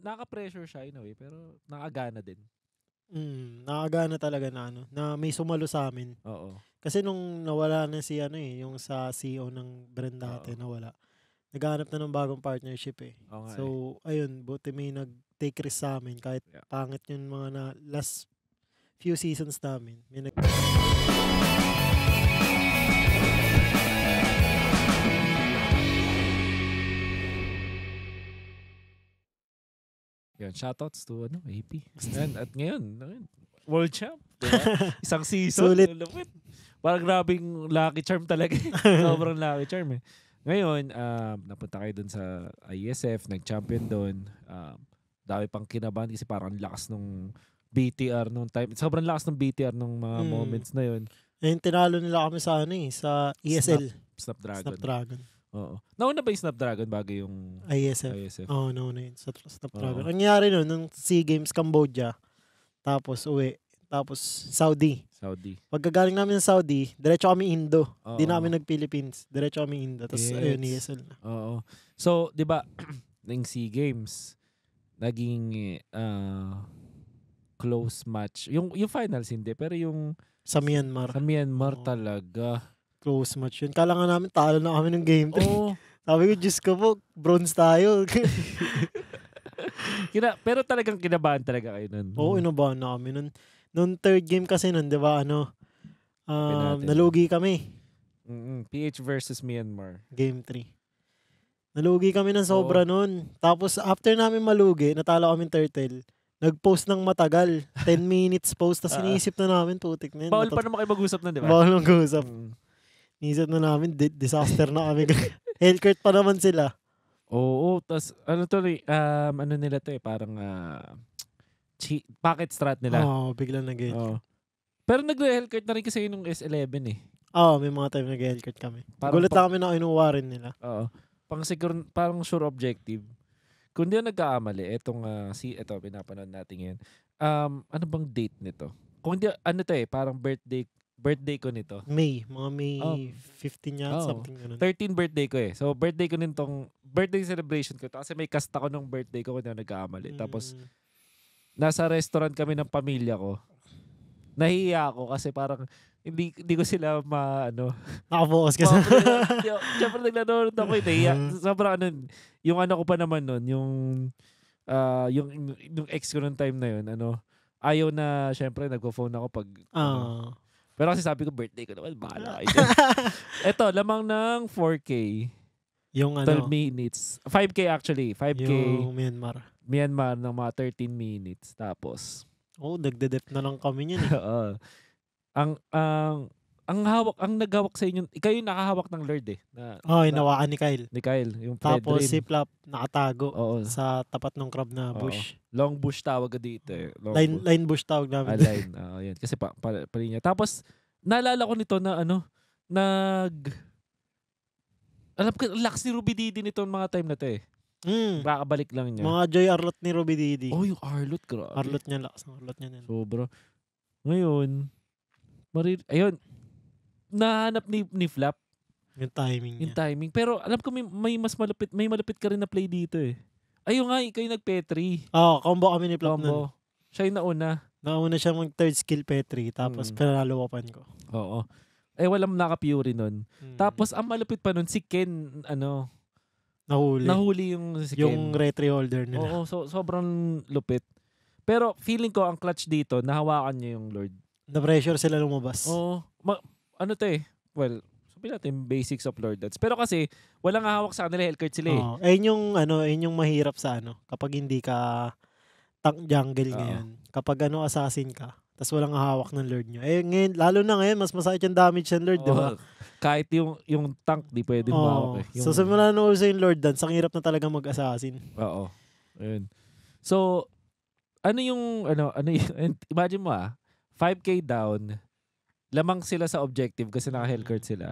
naka-pressure siya in a way, pero nakagana din. Mm, nakagana talaga na ano, na may sumalo sa amin. Oo. Kasi nung nawala na si ano eh, yung sa CEO ng brand dati Oo. nawala. Naghanap na ng bagong partnership eh. Oo so, eh. ayun, buti may nag-take risk sa amin kahit yeah. pangit yung mga na last few seasons namin. May nag- Yan, shoutouts to ano, AP. Yan, at ngayon, ngayon, ano world champ. Diba? Isang season. Sulit. Lupit. Parang grabing lucky charm talaga. Sobrang lucky charm eh. Ngayon, um, napunta kayo dun sa ISF, e nag-champion dun. Um, dami pang kinabahan kasi parang lakas nung BTR nung time. Sobrang lakas ng BTR nung mga hmm. moments na yun. Ayun, tinalo nila kami sa ano eh, sa ESL. Snap, Snapdragon. Snapdragon. Oo. Nauna ba yung Snapdragon bago yung ah, ISF? ISF. Oo, oh, nauna yun. Sa Snapdragon. Oo. Ang nangyari nun, nung SEA Games Cambodia, tapos uwi, tapos Saudi. Saudi. Pagkagaling namin sa Saudi, diretso kami Indo. Hindi namin nag-Philippines. Diretso kami Indo. Tapos yes. ayun, ESL na. Oo. So, di ba, ng SEA Games, naging uh, close match. Yung, yung finals hindi, pero yung... Sa Myanmar. Sa Myanmar oh. talaga close match yun. Kala nga namin, talo na kami ng game 3. Oh. Sabi ko, Diyos ko po, bronze tayo. Kina, pero talagang kinabahan talaga kayo nun. Oo, oh, hmm. inabahan na kami nun. Noong third game kasi nun, di ba, ano, um, nalugi kami. Mm-mm, PH versus Myanmar. Game 3. Nalugi kami ng sobra Oo. nun. Tapos after namin malugi, natalo kami turtle. Nag-post ng matagal. 10 minutes post. Tapos Ah. iniisip na namin, putik na yun. Bawal pa Matat- naman usap nun, di ba? Bawal mag-usap. Mm. Nisip na namin, di- disaster na kami. Hellcurt pa naman sila. Oo, tas ano to, um, ano nila to eh, parang uh, chi- pocket strat nila. Oo, oh, biglang nag oh. Pero nag-hellcurt na rin kasi nung S11 eh. Oo, oh, may mga time nag-hellcurt kami. Parang Gulat pa- kami na inuwa nila. Oo. Pang siguro, parang sure objective. Kung di nagkaamali, itong uh, ah, si, ito, pinapanood natin yan. Um, ano bang date nito? Kung di, ano to eh, parang birthday birthday ko nito. May, mga May oh. 15 yan, oh. something ganun. 13 birthday ko eh. So, birthday ko nitong, birthday celebration ko Kasi may cast ako nung birthday ko kung na nagkaamali. Mm. Tapos, nasa restaurant kami ng pamilya ko. Nahiya ako kasi parang, hindi, hindi ko sila ma, ano. Nakabukas ka sa... Siyempre, naglanood ako eh. Nahiya. Mm. Sobrang ano, yung ano ko pa naman nun, yung, uh, yung, yung ex ko nung time na yun, ano, ayaw na, syempre, nagpo-phone ako pag, uh. ano, pero kasi sabi ko, birthday ko naman, bahala Ito, lamang ng 4K. Yung ano? 12 minutes. 5K actually. 5K. Yung Myanmar. Myanmar ng mga 13 minutes. Tapos. Oh, nagde-dep na lang kami niyan eh. Oo. ang, ang, ang hawak ang naghawak sa inyo kayo yung nakahawak ng Lord eh na, oh inawakan ni Kyle ni Kyle yung Fred tapos Rin. si Flap nakatago Oo. sa tapat ng crab na Oo. bush long bush tawag dito eh long line bush. line bush tawag namin Ah, line Oh, yun kasi pa, pa, pa niya tapos naalala ko nito na ano nag alam ko lakas ni Ruby Didi nito mga time na to eh mm. Kakabalik lang niya mga Joy Arlot ni Ruby Didi oh yung Arlot grabe Arlot niya lakas ng Arlot niya nila. Sobra. Ngayon, marir ayun, nahanap ni, ni Flap. Yung timing niya. Yung timing. Pero alam ko may, may mas malupit, may malupit ka rin na play dito eh. Ayun nga, ikaw yung nag-Petri. Oo, oh, combo kami ni Flap combo. Nun. Siya yung nauna. Nauna siya mag third skill Petri, tapos hmm. pinalawapan ko. Oo. Eh, walang naka-Fury nun. Hmm. Tapos, ang malupit pa nun, si Ken, ano, Nahuli. Nahuli yung si Ken. Yung retry holder nila. Oo, so, sobrang lupit. Pero feeling ko ang clutch dito, nahawakan niya yung Lord. Na-pressure sila lumabas. Oo. Ma- ano to eh, well, sabihin natin basics of Lord Dance. Pero kasi, walang hawak sa kanila, health card sila eh. Oh, ayun yung, ano, ayun yung mahirap sa ano, kapag hindi ka tank jungle oh. ngayon. Kapag ano, assassin ka tapos walang hawak ng Lord nyo. Eh, ngayon, lalo na ngayon, mas masakit yung damage ng Lord, oh, di ba? Kahit yung, yung tank, di pwede oh, mahawak eh. Yung... So, simula na uso yung Lord dance, ang hirap na talaga mag-assassin. Oo. Ayun. So, ano yung, ano, ano yung, imagine mo ah, 5k down, lamang sila sa objective kasi naka-hellcurt mm. sila.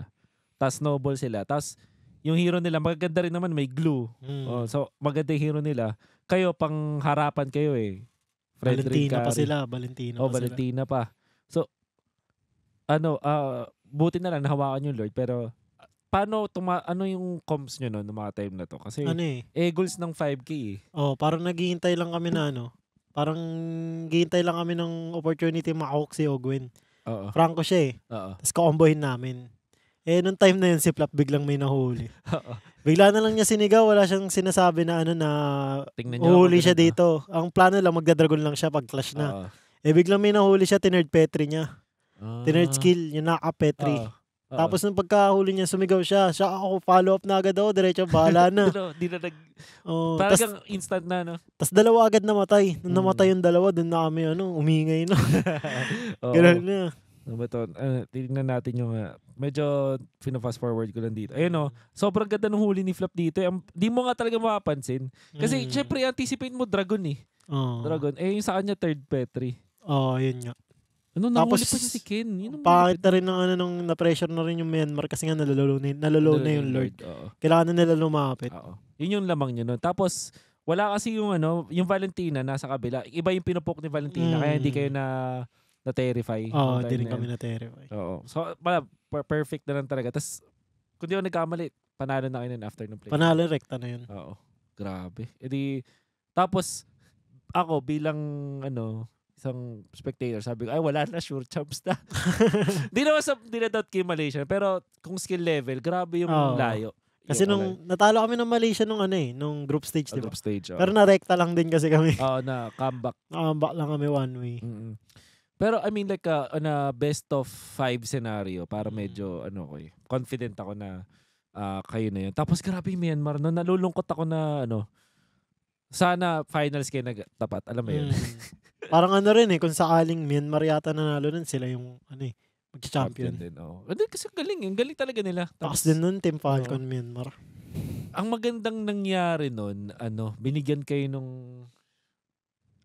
Tapos noble sila. Tapos yung hero nila, magaganda rin naman, may glue. Mm. Oh, so, maganda yung hero nila. Kayo, pang harapan kayo eh. Fred Valentina pa sila, Valentina oh, pa Valentina sila. pa. So, ano, uh, buti na lang nahawakan yung Lord, pero paano tuma ano yung comps nyo no, noong mga time na to? Kasi ano eh? eh goals ng 5K eh. Oh, parang naghihintay lang kami na ano. Parang hihintay lang kami ng opportunity mahawk si Ogwen. Oo. Franco siya eh. Oo. Tapos kaombohin namin. Eh, nung time na yun, si Flap biglang may nahuli. Oo. Bigla na lang niya sinigaw, wala siyang sinasabi na ano na Tingnan uhuli siya maganda. dito. Ang plano lang, magdadragon lang siya pag clash na. Oo. Eh, biglang may nahuli siya, tinerd Petri niya. Ah. Tinerd skill, yung naka Petri. Oo. Uh-oh. Tapos nung pagkahuli niya, sumigaw siya. Siya ako, follow up na agad ako. Diretso, bahala na. Dino, di na nag... Oh, Talagang tas, instant na, no? Tapos dalawa agad namatay. Nung mm. namatay yung dalawa, dun na kami, ano, umingay, no? Ganun na. Ano ba to? Uh, ah, tingnan natin yung... Uh, medyo fast forward ko lang dito. Ayun o, oh. sobrang ganda ng huli ni Flap dito. Ang, di mo nga talaga mapapansin. Kasi mm. syempre, anticipate mo Dragon eh. Oh. Dragon. Eh, yung sa kanya, third Petri. Oo, oh, yun nga. Ano, Tapos, pa si Ken. Yun pangit rin ng, ano, nung na-pressure na rin yung Myanmar kasi nga nalalo na, nalalo na yung Lord. Oo. Kailangan na nila lumapit. Oo. Yun yung lamang niya. No? Tapos, wala kasi yung ano, yung Valentina nasa kabila. Iba yung pinupok ni Valentina mm. kaya hindi mm. kayo na na terrify. Oo, hindi rin kami na terrify. Oo. So, wala, perfect na lang talaga. Tapos, kung di ako nagkamali, panalo na kayo nun after ng play. Panalo, rekta na yun. Oo. Grabe. E di, tapos, ako bilang ano, isang spectator, sabi ko, ay wala na, sure champs na. Hindi naman sa dinadot kay Malaysia, pero kung skill level, grabe yung oh. layo. Kasi yung, nung okay. natalo kami ng Malaysia nung ano eh, nung group stage, ah, di ba? Group stage, oh. Pero na-recta lang din kasi kami. Oo, oh, na comeback. Na comeback lang kami one way. Mm-hmm. Pero I mean like uh, on a best of five scenario para mm. medyo mm. ano ko eh, confident ako na uh, kayo na yun. Tapos grabe yung Myanmar, no, nalulungkot ako na ano, sana finals kayo nagtapat. Alam mo yun. Mm. Parang ano rin eh, kung sakaling Myanmar yata nanalo nun, sila yung ano eh, mag-champion. Din, oh. kasi galing, eh. ang galing talaga nila. Tapos, din nun, Team Falcon, oh. Myanmar. Ang magandang nangyari nun, ano, binigyan kayo nung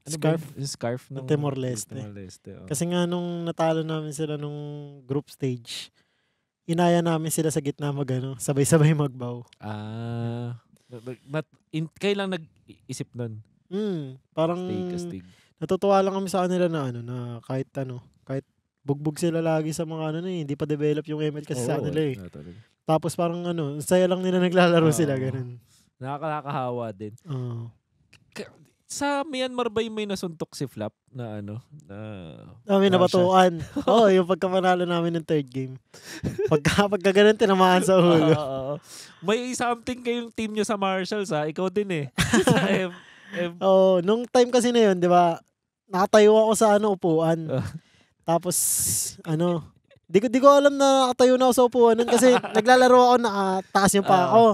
ano scarf? Ba, scarf ng Timor Leste. Timor Leste oh. Kasi nga nung natalo namin sila nung group stage, inaya namin sila sa gitna mag ano, sabay-sabay magbaw. Ah. But, but in, kailang nag-isip nun? Hmm. parang... Astig, natutuwa lang kami sa kanila na ano na kahit ano, kahit bugbog sila lagi sa mga ano na eh, hindi pa develop yung ML kasi Oo, sa kanila eh. Tapos parang ano, saya lang nila naglalaro Oo. sila ganun. Nakakakahawa din. Oo. Ka- Sa Myanmar ba yung may nasuntok si Flap na ano? Na, Ah, may Russia. nabatuan. Oo, oh, yung pagkamanalo namin ng third game. Pagka, pagka ganun, tinamaan sa Oo, ulo. oo, oo. may something kayong team nyo sa Marshall sa ikaw din eh. sa M oh, nung time kasi na yun, 'di ba? Nakatayo ako sa ano upuan. Ah. Tapos ano, di ko di ko alam na nakatayo na ako sa upuan nun kasi naglalaro ako na uh, taas yung pa ako.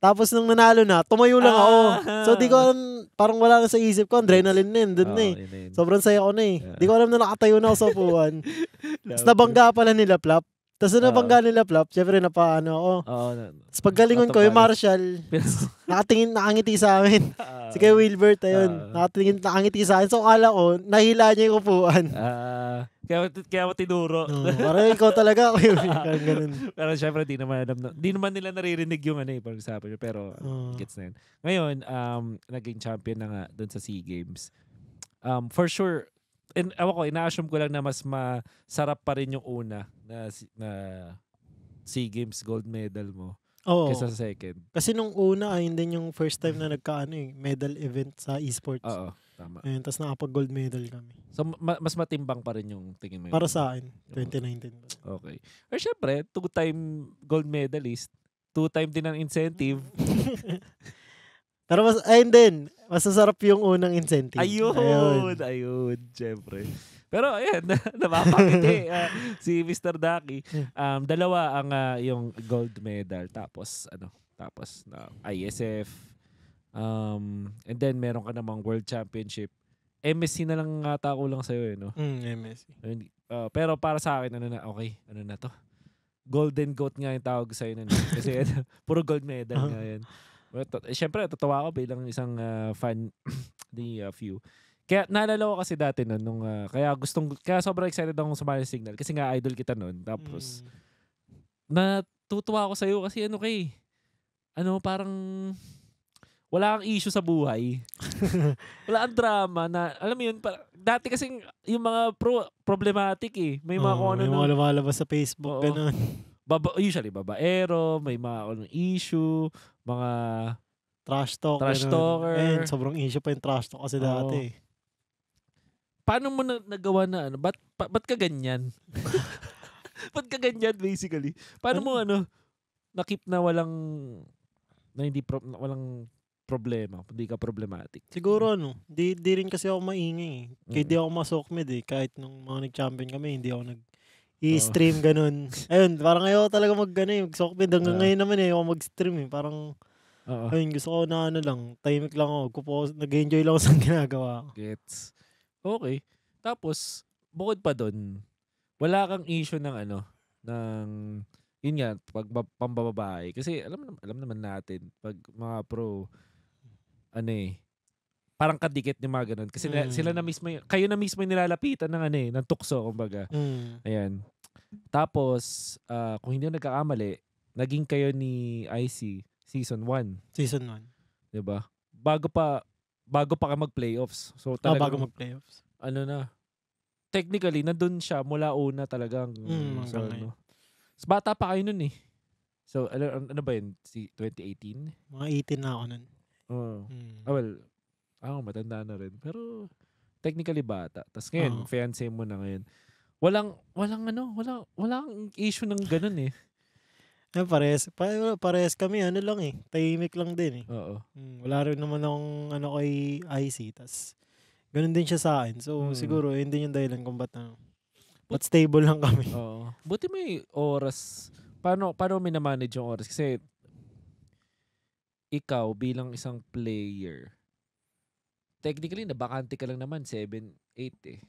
Tapos nung nanalo na, tumayo lang ah. ako. So di ko alam, parang wala na sa isip ko, adrenaline na yun, dun oh, eh. Sobrang saya ko na eh. Yeah. Di ko alam na nakatayo na ako sa upuan. Tapos nabangga pala nila, Plap. Tapos uh, nabangga nila Flop, syempre na paano ako. Oo. Uh, Tapos paggalingon ko, yung Marshall, nakatingin, nakangiti sa amin. Uh, si kay Wilbert, ayun, uh, nakatingin, nakangiti sa amin. So, kala ko, nahila niya yung upuan. Uh, kaya, kaya mo tinuro. No, parang ikaw talaga. parang ganun. Pero syempre, di naman alam. Na, di naman nila naririnig yung ano, eh, pag niyo. Pero, uh, gets na yun. Ngayon, um, naging champion na nga doon sa SEA Games. Um, for sure, in, ewan ko, ina-assume ko lang na mas masarap pa rin yung una na, na SEA Games gold medal mo. Oo. Kesa sa second. Kasi nung una, ay ah, hindi yung first time na nagkaano eh, medal event sa esports. Oo, tama. Ayun, tapos nakapag-gold medal kami. So, ma- mas matimbang pa rin yung tingin mo Para sa akin, 2019. Okay. Or syempre, two-time gold medalist, two-time din ang incentive. Pero mas, ayun din. Mas masarap yung unang incentive. Ayun, ayun, ayun syempre. Pero ayun, napapakiti uh, si Mr. Ducky. Um, dalawa ang uh, yung gold medal. Tapos, ano, tapos na uh, ISF. Um, and then, meron ka namang world championship. Eh, MSC na lang ata ko lang sa'yo eh, no? Mm, MSC. Uh, eh, ah, pero para sa akin, ano na, okay, ano na to? Golden goat nga yung tawag sa'yo nun. Eh. Kasi ano, puro gold medal uh-huh. nga yan. Eh, Siyempre, tatawa ako bilang isang uh, fan ni uh, Few. Kaya naalala ko kasi dati nun, nung, uh, kaya gustong, kaya sobrang excited akong sumali sa Signal kasi nga idol kita nun. Tapos, mm. natutuwa ako sa'yo kasi ano kay, ano parang, wala kang issue sa buhay. wala kang drama na, alam mo yun, para, dati kasi yung mga pro, problematic eh. May mga oh, kung ano. May mga lumalabas sa Facebook, oh. ganun baba, usually babaero, may mga ano, issue, mga trash talk. Trash ganun. talker. And sobrang issue pa yung trash talk kasi Oo. dati. Eh. Paano mo na, nagawa na ano? Ba't, ba, ba't ka ganyan? ba't ka ganyan basically? Paano ano? mo ano, nakip na walang, na hindi, pro, na walang problema, hindi ka problematic. Siguro ano, di, di rin kasi ako maingay. Eh. Kaya di mm. ako masokmed eh. Kahit nung mga nag-champion kami, hindi ako nag i-stream ganun. Ayun, parang ayaw talaga mag ano, eh, magsokpid hanggang uh, ngayon naman eh, ako mag-stream eh. Parang uh, ayun, gusto ko na ano lang, timing lang ako, kupo, nag-enjoy lang ako sa ginagawa ko. Gets. Okay. Tapos bukod pa doon, wala kang issue ng ano, ng yun nga, pag pambababae. Kasi alam alam naman natin pag mga pro ano eh, parang kadikit ni mga ganun. Kasi mm. sila na mismo, kayo na mismo yung nilalapitan ng ano eh, ng tukso, kumbaga. Mm. Ayan. Tapos, uh, kung hindi nagkakamali, naging kayo ni IC season 1. Season 1. Diba? Bago pa, bago pa ka mag-playoffs. So, ah, talaga, oh, bago mag-playoffs. Ano na, technically, nandun siya mula una talaga. Mm, so, ano. so, bata pa kayo nun eh. So, ano, ano ba yun? Si 2018? Mga 18 na ako nun. Oh. Mm. Ah, well, ah, oh, matanda na rin. Pero, technically bata. Tapos ngayon, oh. fiancé mo na ngayon. Walang, walang ano, walang, walang issue ng ganun eh. Eh, pares, pare, pares kami, ano lang eh. Tahimik lang din eh. Oo. Hmm, wala rin naman ng ano kay IC. Tapos, ganun din siya sa akin. So, mm. siguro, yun din yung dahilan kung ba't ano. but stable lang kami. Oo. Buti may oras. Paano, paano minamanage yung oras? Kasi, ikaw bilang isang player, technically, nabakante ka lang naman, 7, 8 eh.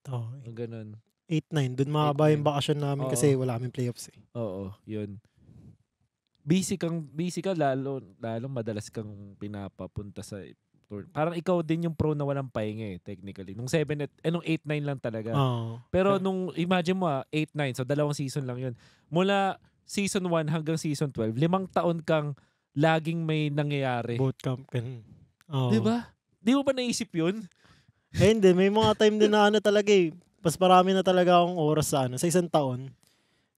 8, oh. ganun. 8-9. Doon mahaba yung bakasyon namin Oo. kasi wala kaming playoffs eh. Oo, yun. Busy kang, busy ka, lalo, lalo madalas kang pinapapunta sa tour. Parang ikaw din yung pro na walang pahinga eh, technically. Nung 7 at, eh, nung 8-9 lang talaga. Oo. Pero nung, imagine mo ah, 8-9, so dalawang season lang yun. Mula season 1 hanggang season 12, limang taon kang laging may nangyayari. Bootcamp. ganun. Oo. Di ba? Di mo ba naisip yun? Eh, hindi. May mga time din na ano talaga eh. Mas marami na talaga akong oras sa ano. Sa isang taon,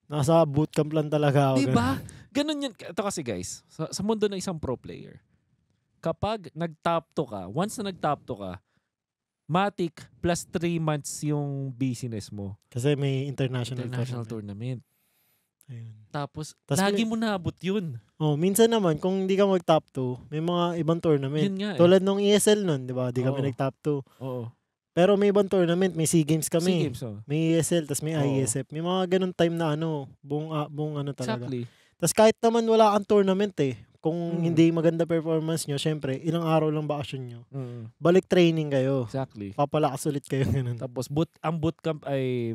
nasa bootcamp lang talaga ako. Diba? Ganun. ganun yun. Ito kasi guys, sa, sa mundo ng isang pro player, kapag nag-top to ka, once na nag-top to ka, matik plus 3 months yung business mo. Kasi may international, international tournament. tournament. Ayun. Tapos, Tas lagi may, mo naabot yun. Oh, minsan naman, kung hindi ka mag-top 2, may mga ibang tournament. Yun nga, eh. Tulad nung ESL nun, di ba? Di kami nag-top 2. Oo. Pero may ibang tournament, may SEA Games kami. SEA Games, oh. May ESL, tas may Oo. IESF. May mga ganun time na ano, buong, uh, buong ano talaga. Exactly. Tas kahit naman wala kang tournament eh, kung mm. hindi maganda performance nyo, syempre, ilang araw lang bakasyon nyo. Mm. Balik training kayo. Exactly. Papalakas ulit kayo. Ganun. Tapos, boot, ang bootcamp ay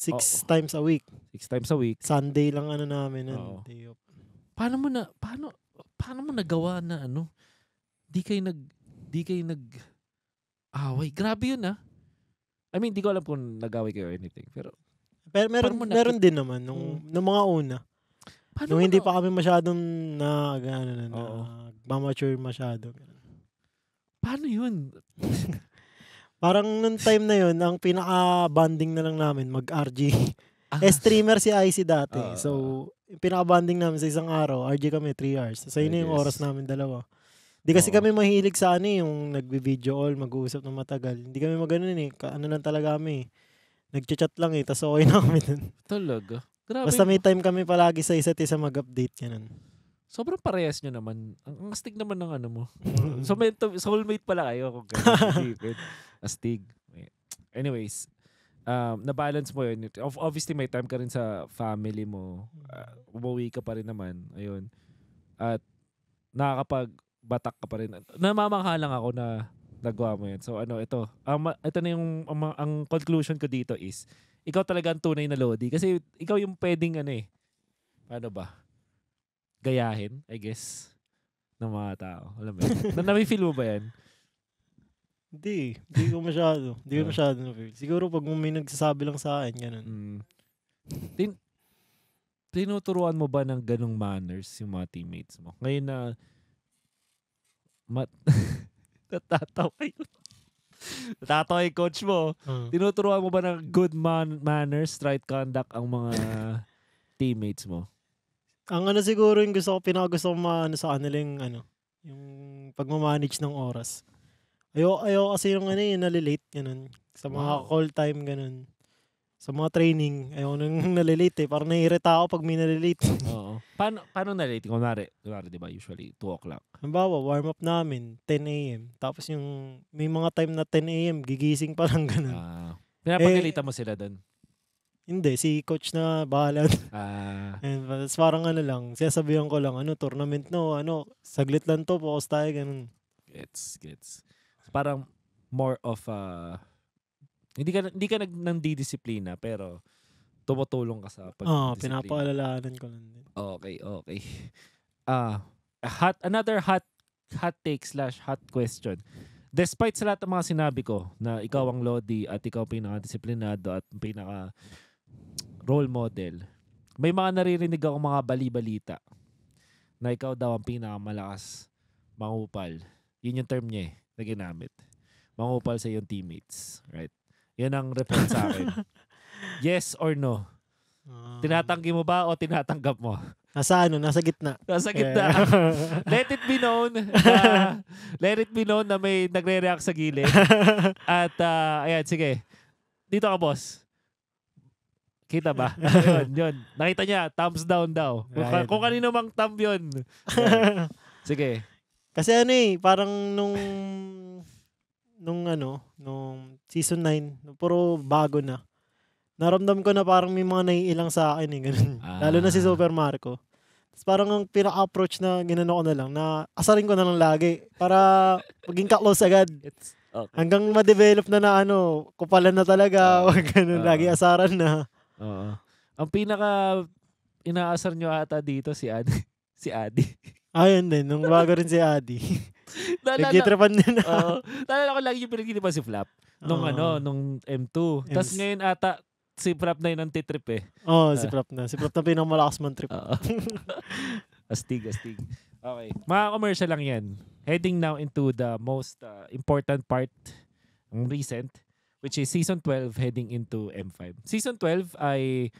Six Oo. times a week. Six times a week. Sunday lang ano namin. Oo. Ano, day off. Paano mo na paano paano mo nagawa na ano? Di kayo nag di kayo nag away. Grabe 'yun ah. I mean, di ko alam kung nag-away kayo or anything. Pero Pero meron, mo nakik- meron din naman nung, mm. nung mga una. paano nung hindi na- pa kami masyadong na, ano, na, na, mature masyado. paano 'yun? Parang nung time na yon ang pinaka-bonding na lang namin, mag-RG. Ah. Eh, streamer si IC dati. Uh, so, yung pinaka-bonding namin sa isang araw, RG kami, 3 hours. So, yun yung oras namin dalawa. Hindi kasi oh. kami mahilig sa ano eh, yung nagbi-video all, mag-uusap ng matagal. Hindi kami maganoon eh. Ka- ano lang talaga kami. Eh. Nagcha-chat lang eh, tas okay na kami dun. Talaga? Grabe. Basta may time kami palagi sa isa't isa mag-update ganun. Sobrang parehas nyo naman. Ang, astig naman ng ano mo. so, may, soulmate pala kayo kung gano'n astig. Anyways, um, na-balance mo yun. Obviously, may time ka rin sa family mo. Uh, umuwi ka pa rin naman. Ayun. At nakakapag-batak ka pa rin. Namamangha lang ako na nagawa mo yan. So ano, ito. Um, ito na yung um, ang conclusion ko dito is, ikaw talaga ang tunay na Lodi. Kasi ikaw yung pwedeng ano eh, Paano ba, gayahin, I guess, ng mga tao. Alam mo yun? na, na-feel mo ba yan? Hindi. Hindi ko masyado. Hindi ko ah. masyado na-feel. Siguro pag may nagsasabi lang sa akin, ganun. Mm. Tin tinuturuan mo ba ng ganong manners yung mga teammates mo? Ngayon na mat natatawa yun. Natatawa yung coach mo. Hmm. Tinuturuan mo ba ng good man manners, right conduct ang mga teammates mo? Ang ano siguro yung gusto ko, pinakagusto ko maano sa kanila yung ano, yung pagmamanage ng oras. Ayo, ayo kasi yung ano yung eh, nalilate, ganun. Sa mga wow. call time, ganun. Sa mga training, ayaw nang nalilate eh. Parang nahirita ako pag may nalilate. Oo. Paano, paano nalilate? Kunwari, kunwari di ba usually 2 o'clock? Halimbawa, warm up namin, 10 a.m. Tapos yung may mga time na 10 a.m., gigising pa lang ganun. Ah. Pinapagalita eh, mo sila doon? Hindi, si coach na bahala. Ah. And, tapos parang ano lang, sinasabihan ko lang, ano, tournament no, oh, ano, saglit lang to, focus tayo, ganun. Gets, gets parang more of a, hindi ka, hindi ka nag, nang nandidisiplina, pero tumutulong ka sa pag oh, pinapaalalahanan ko lang din. Okay, okay. Ah, uh, hot, another hot, hot take slash hot question. Despite sa lahat ng mga sinabi ko na ikaw ang Lodi at ikaw pinaka-disiplinado at pinaka role model, may mga naririnig ako mga bali-balita na ikaw daw ang pinakamalakas mangupal. Yun yung term niya eh na ginamit. Mangupal sa yung teammates. Right? Yan ang report sa akin. yes or no? Uh, Tinatanggi mo ba o tinatanggap mo? Nasa ano? Nasa gitna. Nasa gitna. Eh. let it be known na, let it be known na may nagre-react sa gilid. At uh, ayan, sige. Dito ka, boss. Kita ba? yun, yun. Nakita niya, thumbs down daw. Kung, right. kung kanino mang thumb yun. Sige. Kasi ano eh, parang nung nung ano, nung season 9, puro bago na. Naramdam ko na parang may mga naiilang sa akin eh, ganun. Ah. Lalo na si Super Marco. Tapos parang ang pinaka-approach na ginano ko na lang, na asarin ko na lang lagi para maging ka-close agad. It's, okay. Hanggang ma-develop na na ano, kupalan na talaga, uh, wag ganun, uh, lagi ah. asaran na. Oo. Uh, ang pinaka inaasar nyo ata dito si Adi. si Adi. Ayun ah, din, nung bago rin si Adi. Nagtitripan din. Oo. Nalala ko lagi yung pinagtitipan si Flap. Nung ano, nung M2. Tapos ngayon ata, si Prop na yun ang titrip eh. Oo, oh, si Prop ah. na. Si Prop na pinakamalakas man trip. astig, astig. Okay. Mga commercial lang yan. Heading now into the most uh, important part, ang recent, which is season 12 heading into M5. Season 12 ay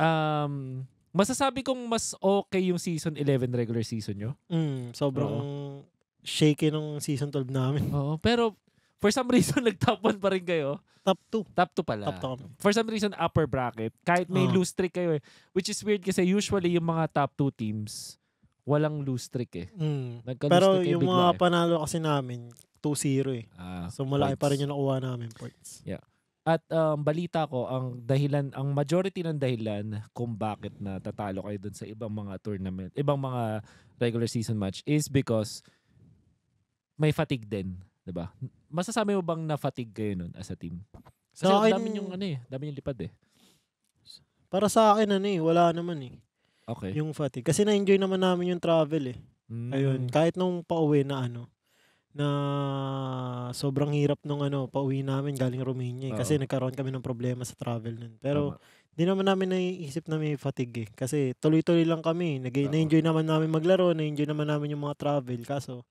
um, masasabi kong mas okay yung season 11 regular season nyo. Mm, sobrang Oo. shaky nung season 12 namin. Oo, pero for some reason nag-top 1 pa rin kayo. Top 2. Top 2 pala. Top 2 For some reason upper bracket. Kahit may Oo. Ah. loose streak kayo eh. Which is weird kasi usually yung mga top 2 teams walang lose streak eh. Mm. pero streak yung mga eh. panalo kasi namin 2-0 eh. Ah, so malaki points. pa rin yung nakuha namin points. Yeah. At um, balita ko, ang dahilan, ang majority ng dahilan kung bakit na tatalo kayo dun sa ibang mga tournament, ibang mga regular season match is because may fatigue din, 'di ba? Masasabi mo bang na-fatigue kayo nun as a team? Kasi sa akin, dami yung ano eh, dami yung lipad eh. Para sa akin ano eh, wala naman eh. Okay. Yung fatigue. Kasi na-enjoy naman namin yung travel eh. Mm. Ayun, kahit nung pauwi na ano, na sobrang hirap nung ano, pauwi namin galing Romania. Eh, kasi nagkaroon kami ng problema sa travel nun. Pero, hindi naman namin naiisip na may fatigue eh. Kasi tuloy-tuloy lang kami. Eh. Nag- Na-enjoy naman namin maglaro, na-enjoy naman namin yung mga travel. Kaso,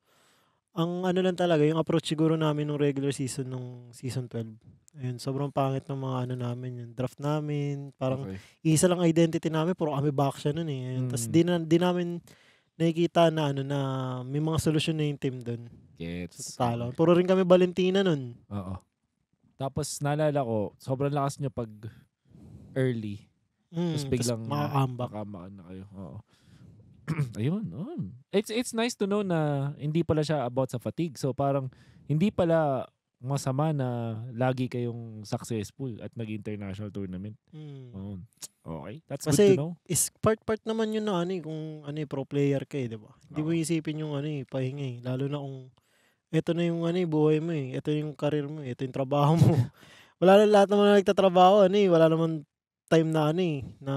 ang ano lang talaga, yung approach siguro namin nung regular season nung season 12. Ayun, sobrang pangit ng mga ano namin, yung draft namin, parang okay. isa lang identity namin, puro kami back siya noon eh. mm. Tapos di, na, di namin nakikita na ano na may mga solusyon na yung team doon. Gets. Sa talo. Puro rin kami Valentina noon. Oo. Tapos naalala ko, sobrang lakas niyo pag early. Mm, tapos biglang makakambak. Makakambak na kayo. Oo. Ayun. Oh. It's, it's nice to know na hindi pala siya about sa fatigue. So parang hindi pala masama na lagi kayong successful at nag-international tournament. Mm. Oh. Okay. That's Kasi good to know. Is part-part naman yun na ano eh, kung ano eh, pro player ka eh, di ba? Hindi oh. mo isipin yung ano eh, pahinga eh. Lalo na kung ito na yung ano eh, buhay mo eh. Ito yung career mo Ito eh. yung trabaho mo. wala na lahat naman na nagtatrabaho ano eh. Wala naman time na ano eh. Na...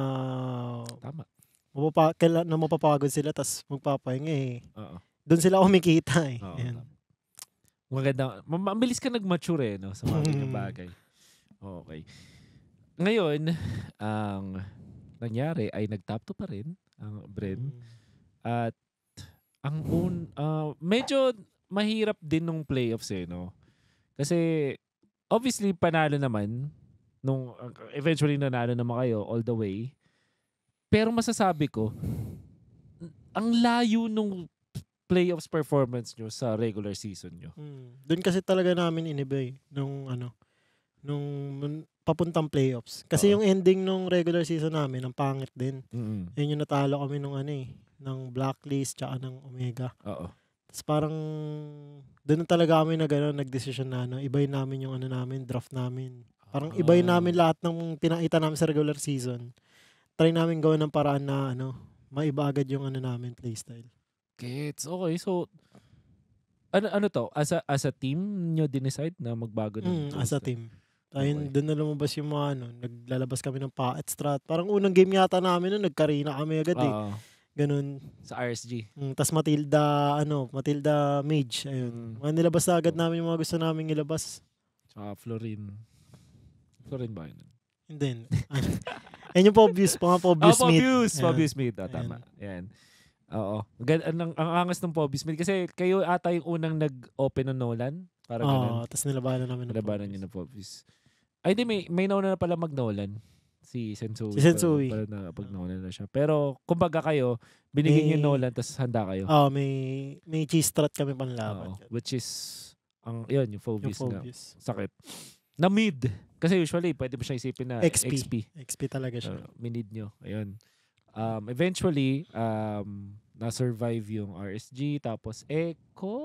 Tama. Mapapa, kaila, na mapapagod sila tas magpapahinga eh. Oo. Doon sila kumikita eh. Oo maganda. Mabilis ka nag-mature eh, no? Sa mga ganyang bagay. Okay. Ngayon, ang nangyari ay nag-top to pa rin ang Bren. Mm. At ang un, uh, medyo mahirap din nung playoffs eh, no? Kasi obviously panalo naman nung uh, eventually nanalo naman kayo all the way. Pero masasabi ko, ang layo nung playoffs performance nyo sa regular season nyo. Mm. Doon kasi talaga namin inibay eh, nung ano nung papuntang playoffs. Kasi Uh-oh. yung ending nung regular season namin ang pangit din. Mm-hmm. Yun yung natalo kami nung ano eh, ng Blacklist tsaka ng Omega. Oo. Tapos parang doon talaga kami na gano'n, nagdesisyon na ano, ibay namin yung ano namin, draft namin. Parang Uh-oh. ibay ah. namin lahat ng pinakita namin sa regular season. Try namin gawin ng paraan na ano, maiba agad yung ano namin playstyle. Gets. Okay, so ano ano to? As a, as a team nyo dinecide na magbago ng mm, as a team. Tayo okay. doon na lumabas yung mga ano, naglalabas kami ng paet strat. Parang unang game yata namin nun, nagkarina kami agad eh. Uh, Ganun. Sa RSG. Mm, Tapos Matilda, ano, Matilda Mage. Ayun. Mm. Mga nilabas na agad namin yung mga gusto namin ilabas. Tsaka Florin. Florin ba yun? Hindi. Ayun yung Pobius, mga Pobius oh, ah, Meat. Oh, Pobius, Pobius Meat. Oh, ah, tama. Ayan. Ayan. Oo. Gan- ang, ang angas ng Pobis Mill. Kasi kayo ata yung unang nag-open ng Nolan. Parang Oo, oh, tapos nilabanan namin ng Nilabanan niyo ng Pobis. Ay, di, may, may nauna na pala mag-Nolan. Si Sensui. Si Sensui. Pala, pala na pag Nolan na siya. Pero, kumbaga kayo, binigyan niyo Nolan, tapos handa kayo. Oo, oh, may, may cheese strat kami panlaban. Oo, which is, ang, yun, yung Phobis, yung sakit. Na mid. Kasi usually, pwede mo siya isipin na XP. XP, XP talaga siya. Uh, minid nyo. Ayun. Um, eventually, um, na-survive yung RSG, tapos Echo.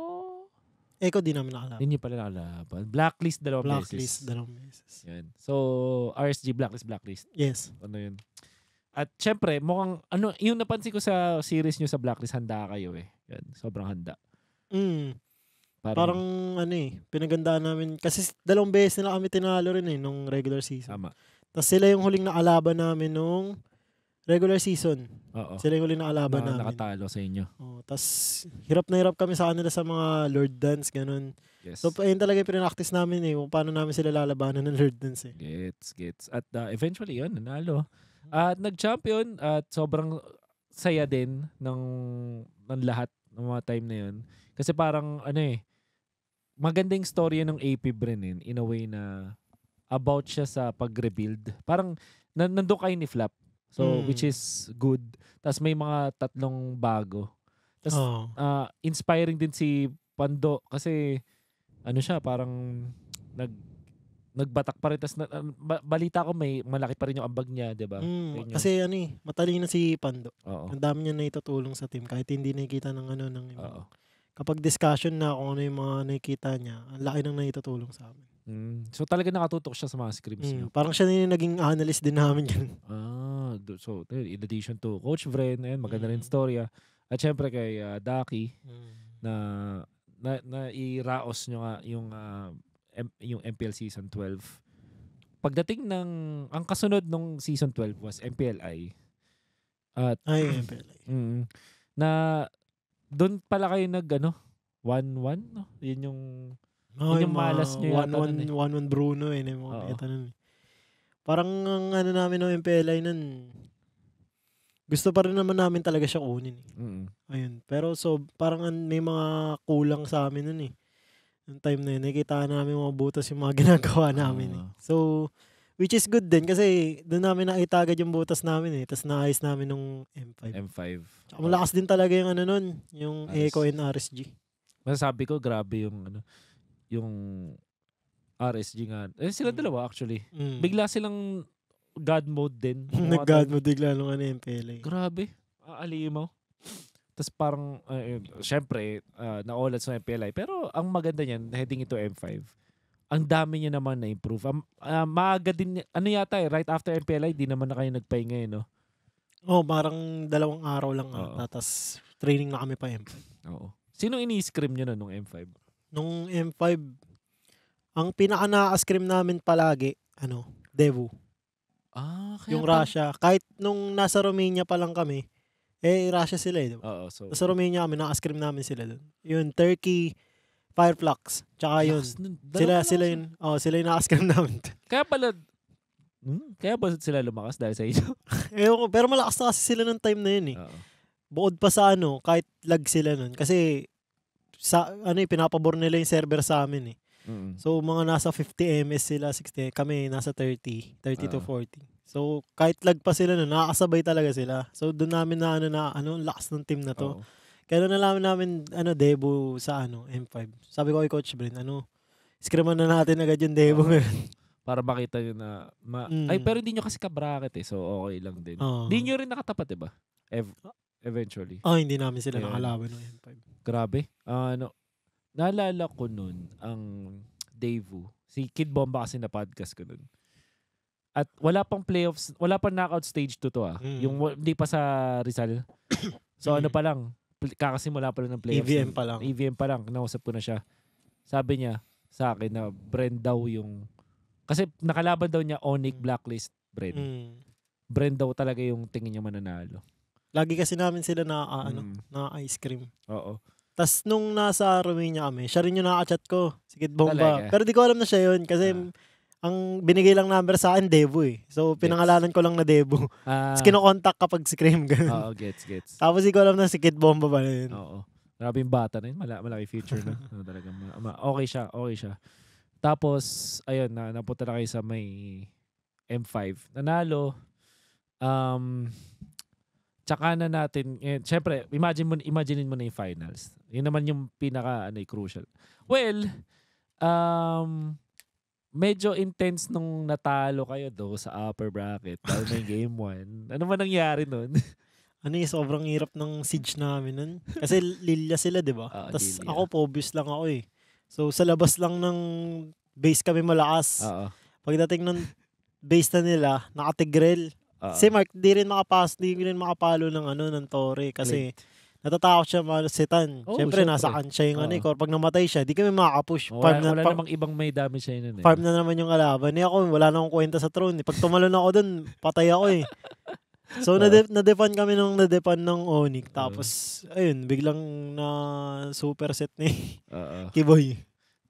Echo din namin nakalaban. Hindi pala nakalaban. Blacklist dalawang blacklist, beses. Blacklist dalawang beses. Yan. So, RSG, Blacklist, Blacklist. Yes. Ano yun? At syempre, mukhang, ano, yung napansin ko sa series nyo sa Blacklist, handa kayo eh. Yan, sobrang handa. Mm. Parang, parang ano eh, pinagandaan namin. Kasi dalawang beses nila kami tinalo rin eh, nung regular season. Tama. Tapos sila yung huling nakalaban namin nung regular season. Oo. Sila yung uli nakalaban na, namin. Nakatalo sa inyo. Oh, Tapos, hirap na hirap kami sa kanila sa mga Lord Dance, ganun. Yes. So, ayun talaga yung pinractice namin eh, kung paano namin sila lalabanan ng Lord Dance eh. Gets, gets. At uh, eventually yun, nanalo. At nag-champion at sobrang saya din ng, ng lahat ng mga time na yun. Kasi parang ano eh, magandang story ng AP Brennan in a way na about siya sa pag-rebuild. Parang nandun kayo ni Flap So, mm. which is good. Tapos may mga tatlong bago. Tapos, oh. uh, inspiring din si Pando kasi ano siya, parang nag nagbatak pa rin tas na, uh, balita ko may malaki pa rin yung ambag niya, 'di ba? Mm, kasi ano eh, matalino si Pando. Oo. Ang dami niya na itutulong sa team kahit hindi nakikita ng ano ng Oo. Kapag discussion na kung ano yung mga nakikita niya, ang laki nang naitutulong sa amin. Mm. So talaga nakatutok siya sa mga scrims mm. niyo? Parang siya na yung naging analyst din namin yan. Ah, so in addition to Coach Vren, ayan, maganda mm. rin storya. At syempre kay uh, ah, Daki, mm. na, na, na iraos nyo nga yung, uh, M, yung MPL Season 12. Pagdating ng, ang kasunod nung Season 12 was MPLI. At, Ay, MPLI. Mm, na, doon pala kayo nag, ano, 1-1? No? Yun yung No, yung, yung malas nyo yata. 1-1 eh. One, one Bruno eh. Yung mga peta nun. Eh. Parang ang ano namin ng MPLI nun, gusto pa rin naman namin talaga siya kunin. Eh. Mm-hmm. Ayun. Pero so, parang may mga kulang sa amin nun eh. Yung time na yun, nakikita namin mga butas yung mga ginagawa namin. Uh-huh. Eh. Ah. So, which is good din kasi doon namin nakita agad yung butas namin eh. Tapos naayos namin nung M5. M5. Tsaka malakas din talaga yung ano nun, yung Aris. Echo and RSG. Masasabi ko, grabe yung ano yung RSG nga. Eh, sila mm. dalawa actually. Mm. Bigla silang God mode din. Nag-God mode bigla nung ano yung PLA. Grabe. mo. Tapos parang, uh, syempre, uh, ah, naulat sa MPLI. Pero ang maganda niyan, heading ito M5, ang dami niya naman na-improve. Um, uh, maaga din, ano yata eh, right after MPLI, di naman na kayo nagpahinga eh, no? Oh, parang dalawang araw lang ata. Tapos training na kami pa M5. Oo. Sino ini-scrim niyo na nung M5? nung M5, ang pinaka na namin palagi, ano, Devu. Ah, kaya yung pa- Russia. Kahit nung nasa Romania pa lang kami, eh, Russia sila eh. Diba? Oo, so... Nasa Romania kami, na namin sila doon. Yun, Turkey, Fireflux, tsaka yun. Yes, sila, sila yun. Oh, sila yung na-scream namin. kaya pala, Hmm? Kaya ba sila lumakas dahil sa inyo? eh, pero malakas na kasi sila ng time na yun eh. Uh-oh. Buod pa sa ano, kahit lag sila nun. Kasi sa ano eh, pinapabor nila yung server sa amin eh. Mm-hmm. So mga nasa 50 ms sila, 60 kami nasa 30, 30 uh. to 40. Ah. So kahit lag pa sila no nakakasabay talaga sila. So doon namin na ano na ano lakas ng team na to. Uh-oh. Kaya nalaman namin ano debo sa ano M5. Sabi ko kay Coach Brin, ano skriman na natin agad yung debo uh-huh. ngayon. Para makita nyo na ma- mm. ay pero hindi nyo kasi ka-bracket eh. So okay lang din. Hindi uh-huh. nyo rin nakatapat 'di ba? Ev- eventually. Oh, hindi namin sila yeah. nakalaban ng M5. Grabe. Uh, ano, naalala ko nun ang Devu. Si Kid Bomba kasi na podcast ko nun. At wala pang playoffs, wala pang knockout stage to to ah. Mm. Yung hindi pa sa Rizal. so ano mm. pa lang, kakasimula pa lang ng playoffs. EVM pa lang. EVM pa lang, nausap ko na siya. Sabi niya sa akin na Brent daw yung, kasi nakalaban daw niya Onik Blacklist Brent. Mm. Brent daw talaga yung tingin niya mananalo. Lagi kasi namin sila na uh, ano, mm. na ice cream. Oo. Tapos nung nasa Romania kami, siya rin yung nakachat ko, Sigit Bomba. Talaga. Pero di ko alam na siya yun kasi ah. ang binigay lang number sa akin, Devo eh. So pinangalanan ko lang na Debo. Ah. Tapos kinokontak kapag si Cream. oh, gets, gets. Tapos di ko alam na si Bomba pala rin. Oo. Grabe yung bata na yun. Mala, malaki future na. ano talaga, ma- okay siya, okay siya. Tapos, ayun, na, napunta na kayo sa may M5. Nanalo. Um, tsaka na natin, eh, syempre, imagine mo, imagine mo na yung finals. Yun naman yung pinaka, ano, eh, crucial. Well, um, medyo intense nung natalo kayo do sa upper bracket dahil may game 1. Ano man nangyari nun? ano yung sobrang hirap ng siege namin nun. Kasi Lilya sila, di ba? Oh, ah, Tapos ako, Pobius lang ako eh. So sa labas lang ng base kami malakas. Oo. Pagdating ng base na nila, nakatigrel. Uh-huh. Ah. Si Mark, di rin makapas, di rin makapalo ng ano, ng Tori. kasi Late. natatakot siya malusitan. Oh, Siyempre, syempre. nasa kanya yung uh-huh. ano, eh, ah. Pag namatay siya, di kami makakapush. Oh, farm na, wala farm, namang ibang may damage sa'yo nun. Eh. Farm na naman yung alaban. Eh ako, wala na akong kwenta sa throne. Eh. Pag tumalon ako dun, patay ako eh. So, uh, ah. nade- nadepan kami nung nadepan ng Onik. Tapos, uh, ayun, biglang na super set ni uh, uh, Kiboy.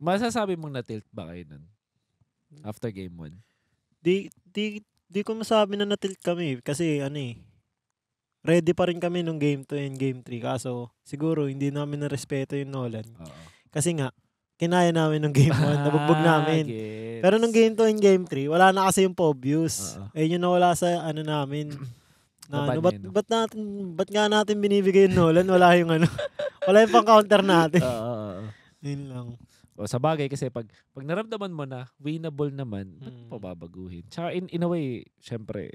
Masasabi mong na-tilt ba kayo nun? After game 1? Di, di, di ko masabi na natilt kami kasi ano eh, ready pa rin kami nung game 2 and game 3. Kaso, siguro, hindi namin na-respeto yung Nolan. Uh-oh. Kasi nga, kinaya namin nung game 1, nabugbog namin. Gets. Pero nung game 2 and game 3, wala na kasi yung Pobius. Eh, yun nawala sa ano namin. na, ano, ba't, ba't, natin, ba't nga natin binibigay yung Nolan? Wala yung ano. wala yung pang-counter natin. Oo. Yun lang. O sa bagay kasi pag pag naramdaman mo na winnable naman, ba't hmm. pababaguhin? Tsaka in, in a way, syempre,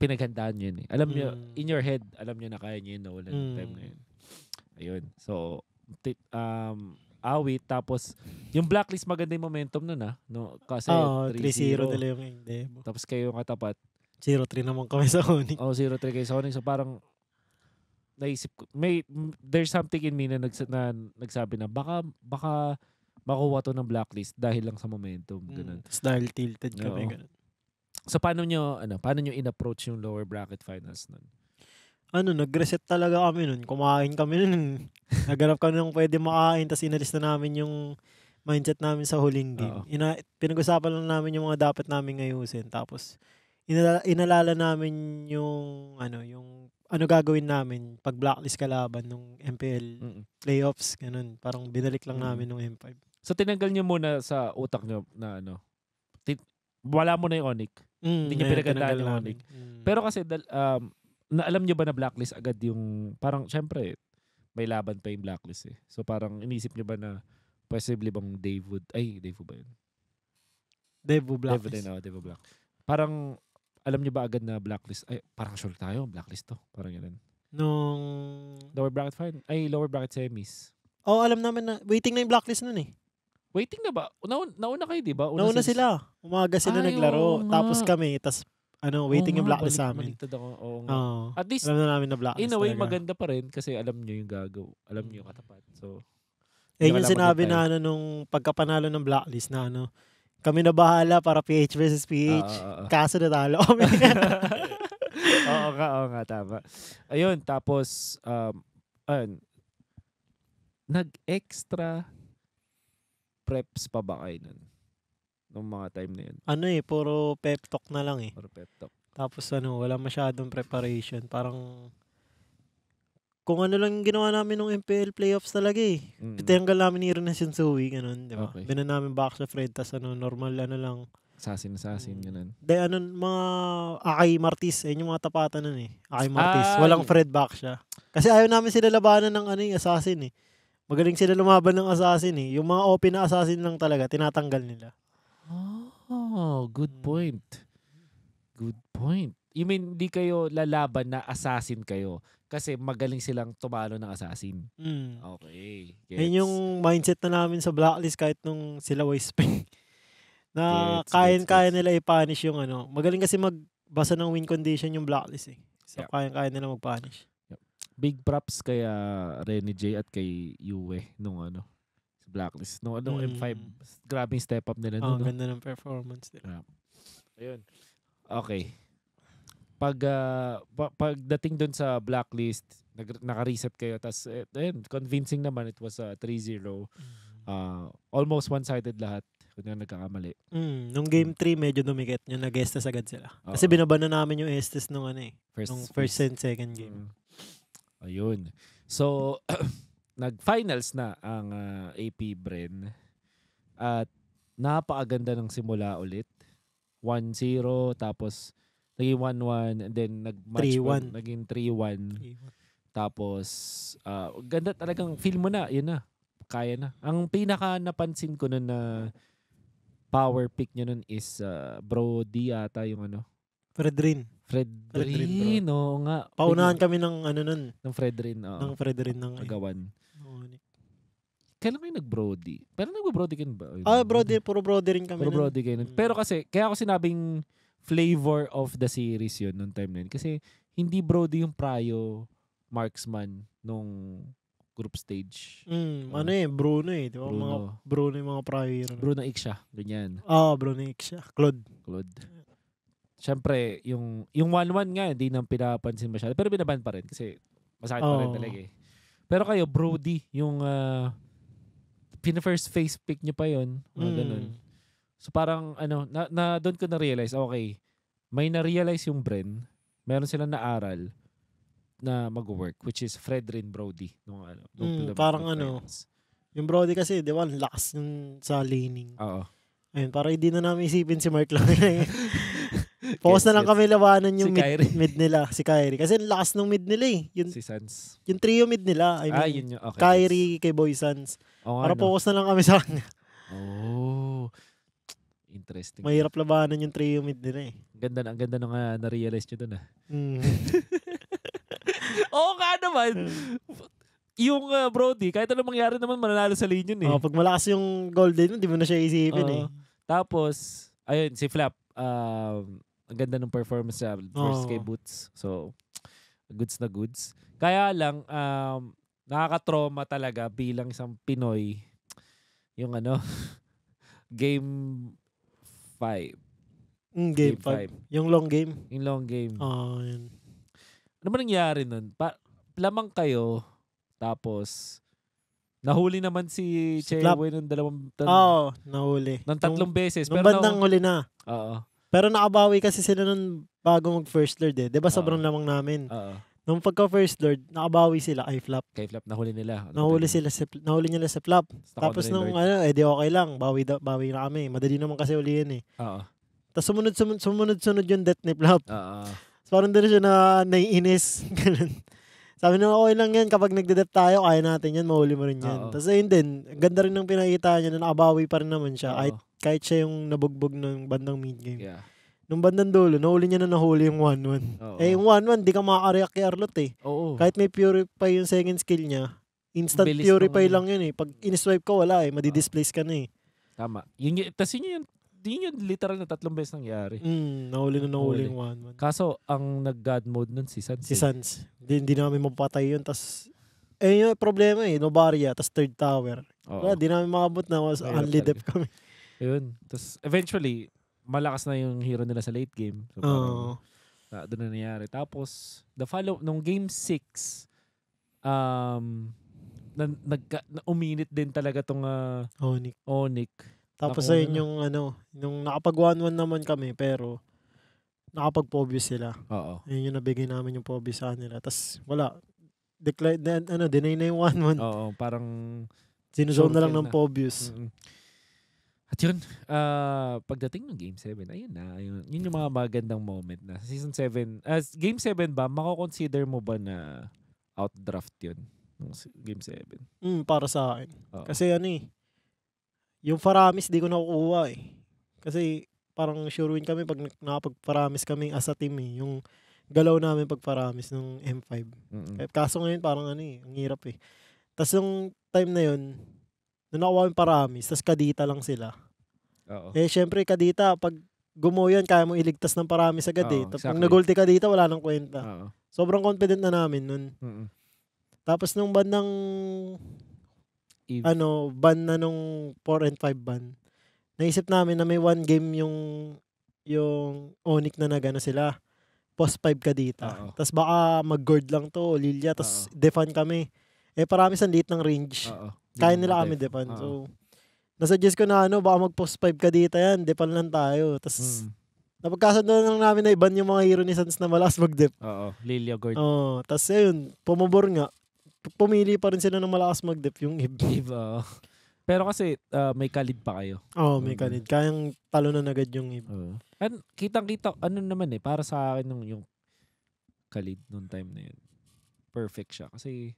pinaghandaan yun eh. Alam mm. nyo, in your head, alam nyo na kaya nyo yun na wala mm. time ngayon. Ayun. So, um, awit, tapos, yung blacklist maganda yung momentum nun ah. No? Kasi oh, 3-0 nila yung demo. Tapos kayo yung katapat. 0-3 naman kami sa Honig. oh, 0-3 kayo sa Honig. So parang, naisip ko, may, there's something in me na, nags, na nagsabi na baka, baka makuha to ng blacklist dahil lang sa momentum. Mm. Ganun. Mm, dahil tilted kami ganun. So paano nyo, ano, paano nyo inapproach yung lower bracket finals nun? Ano, nagreset talaga kami nun. Kumain kami nun. Naganap kami ng pwede makain. Tapos inalis na namin yung mindset namin sa huling game. Ina- pinag-usapan lang namin yung mga dapat namin ayusin. Tapos inala- inalala namin yung ano, yung ano gagawin namin pag blacklist kalaban nung MPL Mm-mm. playoffs, ganun. Parang binalik lang Mm. namin nung M5. So tinanggal niyo muna sa utak niyo na ano. Ti- wala mo na yung Onic. Mm, Hindi niya ayun, pinagandaan yung namin. Mm. Pero kasi dal- um, na alam niyo ba na blacklist agad yung parang syempre may laban pa yung blacklist eh. So parang inisip niyo ba na possibly bang Dave would ay Dave ba yun? Devo Blacklist. Devo din, oh, Dave black. Parang alam niyo ba agad na blacklist? Ay, parang sure tayo, blacklist to. Parang ganun. Nung... Lower bracket final. Ay, lower bracket semis. Oh, alam namin na. Waiting na yung blacklist nun eh. Waiting na ba? Nauna, nauna kayo, di ba? Una nauna sila. Umaga sila Ay, naglaro. Oo, tapos kami, tas ano, waiting oo, yung blacklist balik, sa amin. Baliktad ako. Oo, nga. Oo. At least, alam na namin na blacklist In a way, talaga. maganda pa rin kasi alam nyo yung gagaw. Alam nyo yung katapat. So, eh, yung sinabi na ano nung pagkapanalo ng blacklist na ano, kami na bahala para PH versus PH. Uh, ah, uh, ah, uh. Ah, Kaso natalo kami. oo nga, oo nga, tama. Ayun, tapos, um, ayun, nag-extra preps pa ba kayo nun? Nung mga time na yun. Ano eh, puro pep talk na lang eh. Puro pep talk. Tapos ano, wala masyadong preparation. Parang kung ano lang ginawa namin nung MPL playoffs talaga eh. Mm. Tinanggal namin ni Ren Shinsui, ganun, di ba? Okay. Binan namin back sa Fred, tas ano, normal, ano lang. Assassin, assassin, mm. ganun. De, ano, mga Akay Martis, eh, yung mga tapatan nun eh. Akay ah, Martis. Ay. Walang Fred back siya. Kasi ayaw namin sila labanan ng ano, yung eh, assassin eh. Magaling sila lumaban ng assassin eh. Yung mga open na assassin lang talaga, tinatanggal nila. Oh, good mm. point. Good point. You mean, di kayo lalaban na assassin kayo kasi magaling silang tumalo ng assassin. Mm. Okay. Gets. Yan yung mindset na namin sa blacklist kahit nung sila Wisping. na kaya-kaya nila i-punish yung ano. Magaling kasi magbasa ng win condition yung blacklist eh. So yep. kaya-kaya nila mag-punish. Yep. Big props kaya ah, Renny J at kay Yue nung ano blacklist. No, ano, mm. M5, grabing step up nila. Oh, no, ganda no? ng performance nila. Yeah. Ayun. Okay pag uh, pa- pagdating doon sa blacklist, nag- naka-reset kayo tapos eh, convincing naman it was uh, ah, 3-0. mm Uh, almost one-sided lahat kung nagkakamali. Mm, nung game 3 mm. medyo dumikit yung nag-estes agad sila. Uh-oh. Kasi binaba namin yung estes nung ano eh, first, nung first and second game. Uh, ayun. So nag-finals na ang uh, AP Bren at napakaganda ng simula ulit. 1-0 tapos 3-1-1 and then nag-match 3 naging 3-1. Tapos uh, ganda talagang feel mo na, yun na. Kaya na. Ang pinaka napansin ko nun na power pick niya nun is uh, ah, Brody ata yung ano. Fredrin. Fredrin, Fredrin bro. nga. Paunahan kami ng ano nun. Ng Fredrin, oo. Ng Fredrin ng agawan. Oo. Kailan kayo nag-Brody? Pero nag-Brody kayo ba? Ah, Brody, puro Brody rin kami. Puro Brody kayo. Mm. Pero kasi, kaya ako sinabing flavor of the series yun nung time na yun. Kasi hindi Brody yung prayo marksman nung group stage. Mm, diba? ano eh, Bruno eh. Diba? Bruno. Mga, Bruno yung mga prior. Bruno Iksha, ganyan. Oo, oh, ah, Bruno Iksha. Claude. Claude. Siyempre, yung yung 1-1 nga, hindi nang pinapansin masyado. Pero binaban pa rin kasi masakit oh. pa rin talaga eh. Pero kayo, Brody, yung uh, pina-first face pick nyo pa yun. mga mm. ganun. So parang ano, na, na doon ko na-realize, okay, may na-realize yung Bren, meron silang naaral na mag-work, which is Fredrin Brody. Nung, ano, mm, parang ano, yung Brody kasi, di ba, lakas yung sa laning. Oo. Ayun, para hindi na namin isipin si Mark lang. Focus na lang kami labanan yung si mid, mid nila, si Kyrie. Kasi lakas ng mid nila eh. Yun, si Suns. Yung trio mid nila. I ah, mean, ah, yun yung, okay. Kyrie kay Boy Suns. Oh, Para ano. focus na lang kami sa kanya. Oh interesting. Mahirap labanan yung trio mid nila eh. Ang ganda, ang ganda nung uh, na-realize nyo dun ah. Mm. Oo nga naman. Mm. yung uh, Brody, kahit ano mangyari naman, mananalo sa lane yun eh. Oh, pag malakas yung golden, hindi mo na siya isipin uh, eh. Tapos, ayun, si Flap, uh, ang ganda ng performance niya first oh. kay Boots. So, goods na goods. Kaya lang, um, nakaka-trauma talaga bilang isang Pinoy yung ano, game 5. Mm, game 5. Yung long game. Yung long game. oh, yun. Ano ba nangyari nun? Pa lamang kayo, tapos Nahuli naman si, si Chewe ng dalawang... Tan- Oo, ah, oh, nahuli. Ng tatlong nung, beses. Nung pero bandang na, huli na. Oo. Pero nakabawi kasi sila nun bago mag-first lord eh. Diba sobrang uh lamang namin? Oo. Nung pagka first lord, nakabawi sila kay Flap. Kay Flap nahuli nila. Ano nahuli tayo? sila sa nahuli nila sa Flap. Stock Tapos nung lord. ano, eh di okay lang, bawi da, bawi na kami. Madali naman kasi ulihin eh. Oo. Tapos sumunod sumunod sumunod, sumunod yung death ni Flap. Oo. So, parang doon siya na naiinis. Sabi na okay lang yan, kapag nagde nagdedep tayo, kaya natin yan, mahuli mo rin yan. Tapos ayun din, ganda rin ng pinakita niya na nakabawi pa rin naman siya. Oo. Kahit, kahit siya yung nabugbog ng bandang mid-game. Yeah nung bandang dulo, nahuli niya na nahuli yung 1-1. Oo. Eh, yung 1-1, di ka makaka-react kay Arlot eh. Oo. Kahit may purify yung second skill niya, instant Bilis purify lang yun eh. Pag in-swipe ka, wala eh. Madi-displace ka na eh. Tama. Yun, yun, tas yun yung, yun yun literal na tatlong beses nangyari. Mm, nahuli na nahuli yung 1-1. Kaso, ang nag-god mode nun si Sans. Si eh. Sans. Hindi, hindi namin mapatay yun. Tas, eh yun yung problema eh. No barrier, tas third tower. Oo. Wala, di namin makabot na was Mahirap unlead kami. Yun. Tas eventually, malakas na yung hero nila sa late game. So, parang, uh, doon na nangyari. Tapos, the follow, nung game 6, um, na, nagka, na, uminit din talaga tong uh, ah, Onik. Oh, Onik. Tapos Ako, ayun yung ano, yung nakapag 1-1 naman kami pero nakapag sila. Oo. Yun yung nabigay namin yung pobius sa nila. Tapos wala. Decline, de, ano, deny na yung 1-1. Oo, parang sinuzone na lang ng pobius. Mm-hmm. At yun, uh, pagdating ng Game 7, ayun na, ayun, yun yung mga magandang moment na. Season 7, as uh, Game 7 ba, mako-consider mo ba na outdraft yun? Nung Game 7? Mm, para sa akin. Oo. Kasi ano eh, yung Faramis di ko nakukuha eh. Kasi parang sure win kami pag nakapag-Faramis kami as a team eh. Yung galaw namin pag Faramis ng M5. Mm-mm. Eh, kaso ngayon parang ano eh, ang hirap eh. Tapos yung time na yun, doon ako kami paramis, tas kadita lang sila. Oo. Eh, syempre, kadita, pag gumo yan, kaya mo iligtas ng paramis agad Oo, eh. Tapos exactly. Pag nagulti ka dito, wala nang kwenta. Oo. Sobrang confident na namin nun. Mm-mm. Tapos nung ban ng, Eve. ano, ban na nung 4 and 5 ban, naisip namin na may one game yung, yung Onic na nagana sila. Post 5 ka dito. Tapos baka mag-guard lang to, Lilia, tapos defan kami. Eh, parami ang liit ng range. Oo. Kaya nila kami Depan. Uh-huh. So, nasuggest ko na ano, baka mag-post 5 ka dito yan, Depan lang tayo. Tapos, hmm. Napagkasundo na lang namin na iban yung mga hero ni Sans na malakas mag-dip. Oo, Lilia Gord. Oo, tapos yun, pumabor nga. Pumili pa rin sila ng malakas mag-dip yung Ib. Ib, oo. Pero kasi uh, may kalid pa kayo. Oo, oh, may kalid. Kayang talo na agad yung Ib. Uh, and kitang-kita, ano naman eh, para sa akin yung, yung kalid noong time na yun. Perfect siya. Kasi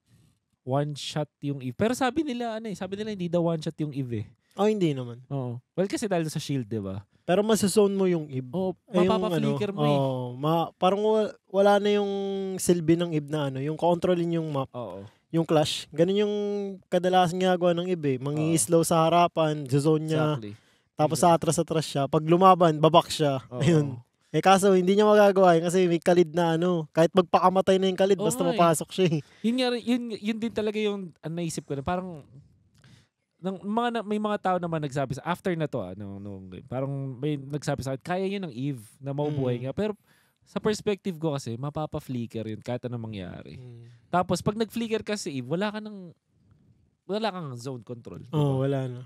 one shot yung Eve. Pero sabi nila, ano eh, sabi nila hindi daw one shot yung Eve eh. Oh, hindi naman. Oo. Well, kasi dahil sa shield, di ba? Pero masazone mo yung Eve. Oo, oh, eh, mapapaflicker ano, mo eh. Oh, ma- parang wala na yung silbi ng Eve na ano, yung controlin yung map. Oo. Yung clash. Ganun yung kadalasan ginagawa ng Eve eh. Mangi-slow sa harapan, zone niya. Exactly. Tapos sa atras-atras siya. Pag lumaban, babak siya. Oh, Ayun. Oh. Eh kaso hindi niya magagawa yun kasi may kalid na ano. Kahit magpakamatay na yung kalid, oh, basta ay. Eh. mapasok siya eh. Yun, nga, yun, yun din talaga yung uh, naisip ko na parang ng mga na, may mga tao naman nagsabi sa after na to ah, nung, nung parang may nagsabi sa akin kaya yun ng Eve na maubuhay mm. nga pero sa perspective ko kasi mapapa-flicker yun kahit anong mangyari. Mm. Tapos pag nag-flicker kasi si Eve, wala ka ng wala kang zone control. Oo, oh, wala na.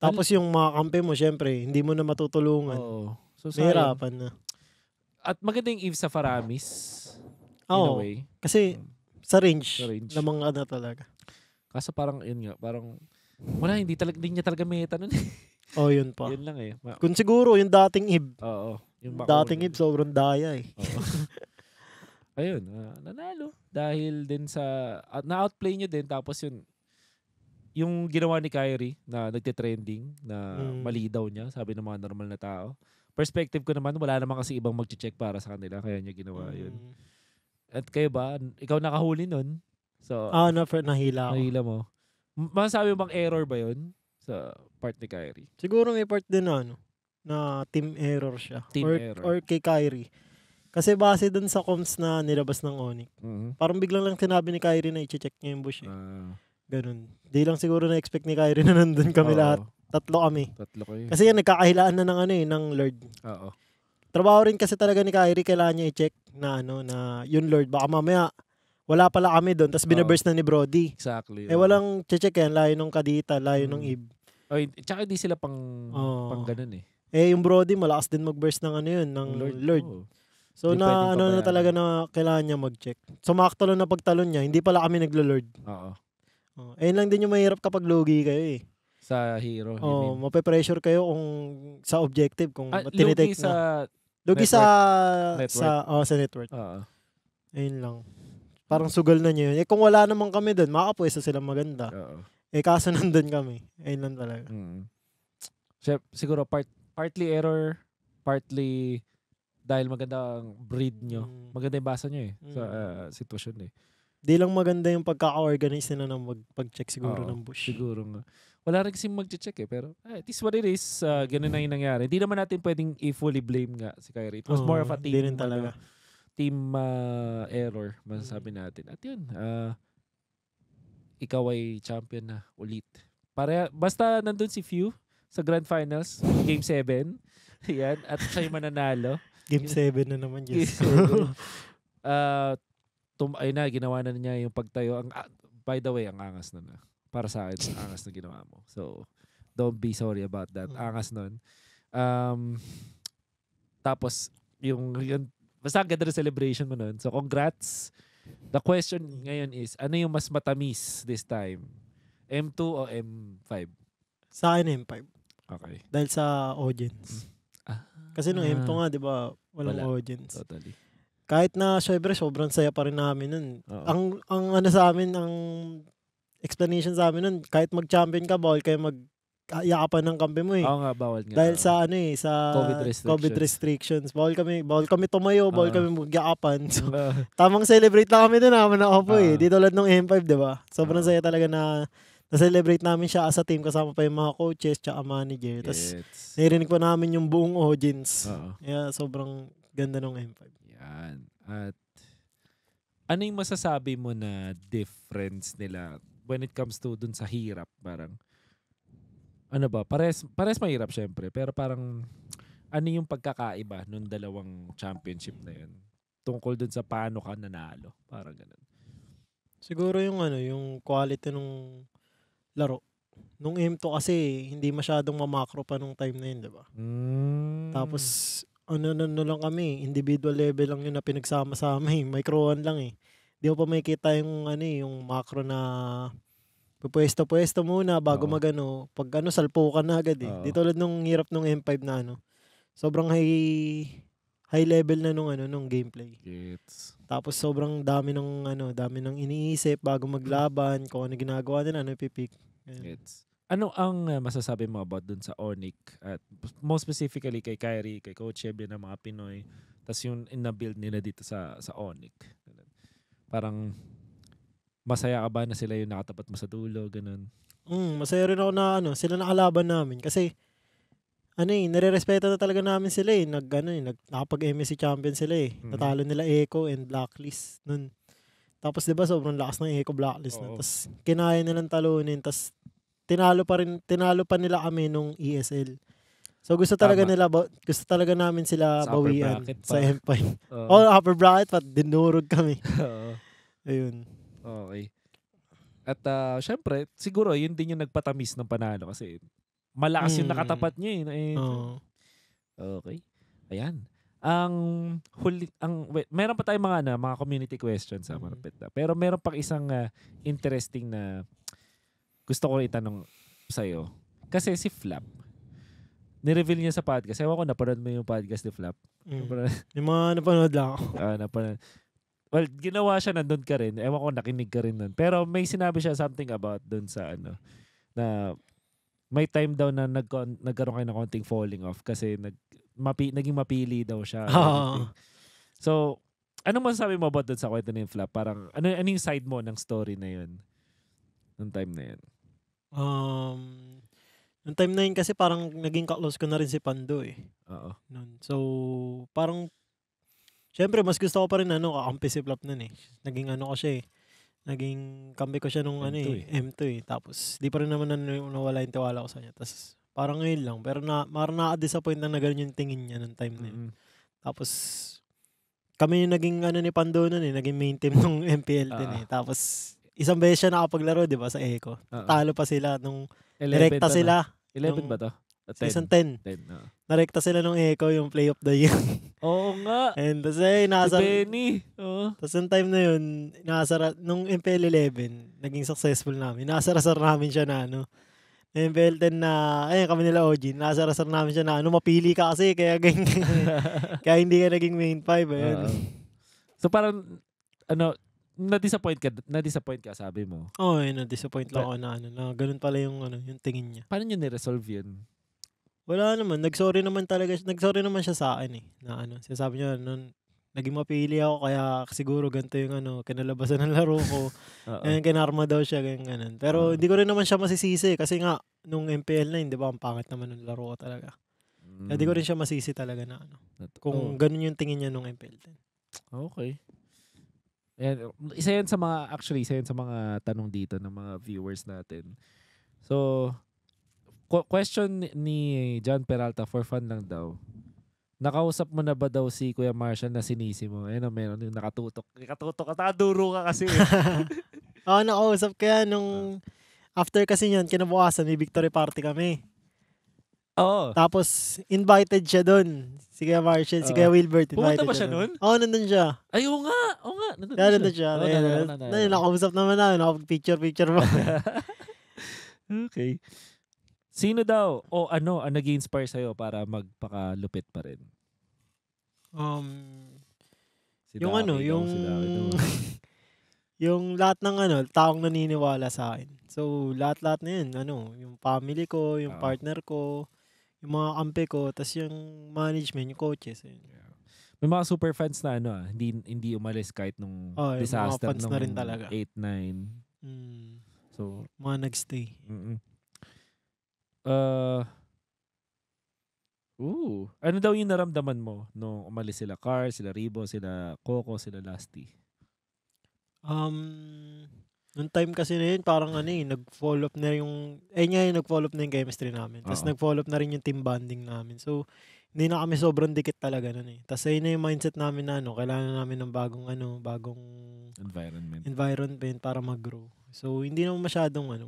Tapos yung mga kampi mo, syempre, hindi mo na matutulungan. Oo. So, Nahirapan na. At maganda yung Eve sa Faramis. Oo. Oh, Kasi mm. sa range, sa range. ng mga ano talaga. Kasi parang, yun nga, parang, wala, hindi, talaga, hindi niya talaga meta nun. oh, yun pa. yun lang eh. Ma- Kung siguro, yung dating Eve. Oo. Yung dating Eve, sobrang daya eh. Oo. Ayun, uh, nanalo. Dahil din sa, uh, na-outplay niya din, tapos yun, yung ginawa ni Kyrie na nagte-trending na mm. mali daw niya, sabi ng mga normal na tao perspective ko naman, wala naman kasi ibang mag-check para sa kanila. Kaya niya ginawa yun. Mm. At kayo ba? Ikaw nakahuli nun? So, ah, na, nahila ako. Nahila mo. Masasabi mo bang error ba yun sa part ni Kyrie? Siguro may part din na, ano, na team error siya. Team or, error. Or kay Kyrie. Kasi base dun sa comms na nilabas ng Onik, mm-hmm. parang biglang lang sinabi ni Kyrie na i-check niya yung bush. Eh. Uh, Ganun. Di lang siguro na-expect ni Kyrie na nandun kami oh. lahat. Tatlo kami. Tatlo kayo. Kasi yan, nagkakahilaan na ng ano eh, ng Lord. Oo. Trabaho rin kasi talaga ni Kyrie, kailangan niya i-check na ano, na yun Lord. Baka mamaya, wala pala kami doon, tapos binaburst na ni Brody. Exactly. Eh, walang che check yan, layo nung Kadita, layo hmm. nung Ib. Mm. Oh, tsaka di sila pang, oh. pang ganun eh. Eh, yung Brody, malakas din mag-burst ng ano yun, ng Lord. Lord. So hindi na ano na talaga na kailangan niya mag-check. Sumakto so, na pagtalon niya, hindi pala kami naglo-lord. Oo. Oh, ayun lang din yung mahirap kapag logi kayo eh sa hero. Oh, mape-pressure kayo kung sa objective kung ah, tinitake na. sa Lugi network. sa network. sa oh, sa network. Uh-huh. Ayun lang. Parang sugal na niyo yun. Eh kung wala naman kami doon, makakapwesta sila maganda. Uh-huh. Eh kaso nandun kami. Ayun lang talaga. Mm. Siyempre, siguro part partly error, partly dahil maganda ang breed nyo. Mm. Maganda yung basa nyo eh mm. sa uh, sitwasyon eh. Di lang maganda yung pagka organize nila ng mag- pag-check siguro Oo, ng bush. Siguro nga wala rin kasing magche-check eh. Pero eh, it is what it is. Uh, ganun na yung nangyari. Hindi naman natin pwedeng i-fully blame nga si Kyrie. It was oh, more of a team. Hindi ano, talaga. team uh, error, masasabi natin. At yun, uh, ikaw ay champion na ulit. Para, basta nandun si Few sa Grand Finals, Game 7. Yan, at siya yung mananalo. Game 7 na naman, yes. uh, tum- ay na, ginawa na niya yung pagtayo. Ang, uh, by the way, ang angas na na para sa akin ang angas na ginawa mo. So, don't be sorry about that. Hmm. Angas nun. Um, tapos, yung, yung basta ang ganda celebration mo nun. So, congrats. The question ngayon is, ano yung mas matamis this time? M2 o M5? Sa akin, M5. Okay. Dahil sa audience. Hmm. Ah, Kasi nung M2 nga, di ba, walang Wala. audience. Totally. Kahit na, syempre, sobrang saya pa rin namin nun. Oo. Ang, ang ano sa amin, ang explanation sa amin nun, kahit mag-champion ka, bawal kayo mag ah, yakapan ng kampi mo eh. Oo nga, bawal nga. Dahil sa ano eh, sa COVID restrictions. COVID restrictions. Bawal kami, bawal kami tumayo, bawal uh, kami magyakapan. So, tamang celebrate lang kami din naman ah, ako po uh, eh. Dito tulad nung M5, di ba? Sobrang uh, saya talaga na na-celebrate namin siya as a team kasama pa yung mga coaches tsaka manager. Tapos narinig pa namin yung buong audience. Uh-oh. Yeah, sobrang ganda ng M5. Yan. At ano yung masasabi mo na difference nila when it comes to dun sa hirap, parang, ano ba, pares, pares mahirap syempre, pero parang, ano yung pagkakaiba nung dalawang championship na yun? Tungkol dun sa paano ka nanalo. Parang ganun. Siguro yung ano, yung quality nung laro. Nung M2 kasi, hindi masyadong ma-macro pa nung time na yun, di ba? Mm. Tapos, ano, ano, ano lang kami, individual level lang yun na pinagsama-sama eh. Microan lang eh di mo pa makikita yung ano eh, yung macro na pupwesto-pwesto muna bago Oo. magano. Pag ano, salpukan na agad eh. Oo. Di tulad nung hirap nung M5 na ano. Sobrang high high level na nung ano nung gameplay. Gets. Tapos sobrang dami ng ano, dami ng iniisip bago maglaban, kung ano ginagawa din, ano ipipick. Ayan. Gets. Ano ang eh, masasabi mo about dun sa Onic at most specifically kay Kyrie, kay Coach Ebi ng mga Pinoy, tas yung na-build nila dito sa sa Onic? Parang masaya ka ba na sila yung nakatapat mo sa dulo, ganun. Mm, masaya rin ako na ano, sila nakalaban namin kasi ano eh, nire-respeto na talaga namin sila eh. Nag, ano eh, nag, nakapag-MSC champion sila eh. Mm-hmm. Natalo nila Echo and Blacklist nun. Tapos 'di ba sobrang lakas ng Echo Blacklist Oo. na. Tapos kinaya nilang talunin, tapos tinalo pa rin tinalo pa nila kami nung ESL. So gusto talaga Tama. nila gusto talaga namin sila sa bawian sa M5. Uh, oh, upper bracket pat dinurog kami. Oo. Ayun. Okay. At uh, syempre, siguro yun din yung nagpatamis ng panalo kasi malakas mm. yung nakatapat niya eh. eh. Uh. Okay. Ayan. Ang huli ang wait, meron pa tayong mga na ano, mga community questions sa ah, mm. marapit Pero meron pang isang uh, interesting na gusto ko itanong sa iyo. Kasi si Flap, nireveal niya sa podcast. Ewan ko, napanood mo yung podcast ni Flap. Mm. Napanood. Yung mga napanood lang ako. Ah, napanood. Well, ginawa siya, nandun ka rin. Ewan ko, nakinig ka rin nun. Pero may sinabi siya something about dun sa ano, na may time daw na nag nagkaroon kayo ng konting falling off kasi nag, mapi, naging mapili daw siya. Oh. So, ano masasabi mo about dun sa kwento ni Flap? Parang, ano, ano yung side mo ng story na yun? Nung time na yun? Um, Noong time na yun kasi parang naging kaklose ko na rin si Pando eh. Oo. Nun. So, parang, syempre mas gusto ko pa rin ano, kakampi si Flop nun eh. Naging ano ko siya eh. Naging kampi ko siya nung M2 ano eh, eh. M2 eh. Tapos, di pa rin naman ano, nawala yung tiwala ko sa kanya. Tapos, parang ngayon lang. Pero na, parang na-disappoint lang na ganun yung tingin niya nung time na yun. Mm-hmm. Tapos, kami yung naging ano ni Pando nun eh, naging main team nung MPL uh din eh. Tapos, isang beses siya nakapaglaro, di ba, sa Eco. Uh-oh. Talo pa sila nung direkta sila. Na. 11 ba to? Uh, 10. Season 10. 10 uh. Narekta sila nung Echo yung play of the year. Oo nga. And tapos eh, nasa... Si Benny. Oo. Tapos yung time na yun, nasara, nung MPL 11, naging successful namin. Nasarasar namin siya na ano. Na MPL 10 na, ayun kami nila OG, nasarasar namin siya na ano, mapili ka kasi, kaya, kaya, kaya hindi ka naging main five. Ayun. Uh, so parang, ano, na-disappoint ka, na-disappoint ka sabi mo. Oo, oh, eh, yun, na-disappoint lang ako na ano, na ganun pala yung ano, yung tingin niya. Paano niyo ni-resolve 'yun? Wala naman, nagsorry naman talaga, nagsorry naman siya sa akin eh, na ano, sinasabi niya noon, naging mapili ako kaya siguro ganito yung ano, kinalabasan ng laro ko. Ngayon kinarma daw siya, ganyan ganun. Pero hindi ko rin naman siya masisisi eh, kasi nga nung MPL 9, 'di ba, ang pangit naman ng laro ko talaga. Mm. Kaya di ko mm. rin siya masisi talaga na ano. Kung oh. ganun yung tingin niya nung MPL 10. Okay. Ayan, isa yan sa mga, actually, isa yan sa mga tanong dito ng mga viewers natin. So, question ni John Peralta, for fun lang daw. Nakausap mo na ba daw si Kuya Marshall na sinisi mo? Ayun, meron yung nakatutok. Nakatutok at nakaduro ka kasi. Eh. Oo, oh, nakausap kaya nung... Ah. After kasi niyan, kinabukasan, may victory party kami. Oo. Tapos, invited siya doon. Si Kuya Marshall, si Oo. Kuya Wilbert. Invited ba siya doon? Oo, nandun siya. Ay, oo nga. Oo nga. Nandun Kaya nandun siya. Oo, Ayun, nandun, nandun, Nakausap naman na. Nakapag-picture-picture ano, mo. Okay. Sino daw o ano ang nag-inspire sa'yo para magpakalupit pa rin? Um, Si yung Daki ano, oh, yung... si oh. yung lahat ng ano, taong naniniwala sa akin. So, lahat-lahat na yun. Ano, yung family ko, yung Ah. partner ko, yung mga kampe ko, tas yung management, yung coaches. Ayun. Yeah. May mga super fans na ano ah, hindi, hindi umalis kahit nung oh, disaster mga fans nung na rin talaga. 8-9. Mm. So, mga nagstay. mm Uh, ooh, ano daw yung naramdaman mo nung umalis sila Car, sila Ribo, sila Coco, sila Lasty? Um, Noong time kasi na yun, parang ano eh, nag follow up na yung, eh nga yung nag follow up na yung chemistry namin. Tapos nag follow up na rin yung team bonding namin. So, hindi na kami sobrang dikit talaga nun eh. Tapos ayun na yung mindset namin na ano, kailangan namin ng bagong ano, bagong environment environment para mag-grow. So, hindi naman masyadong ano,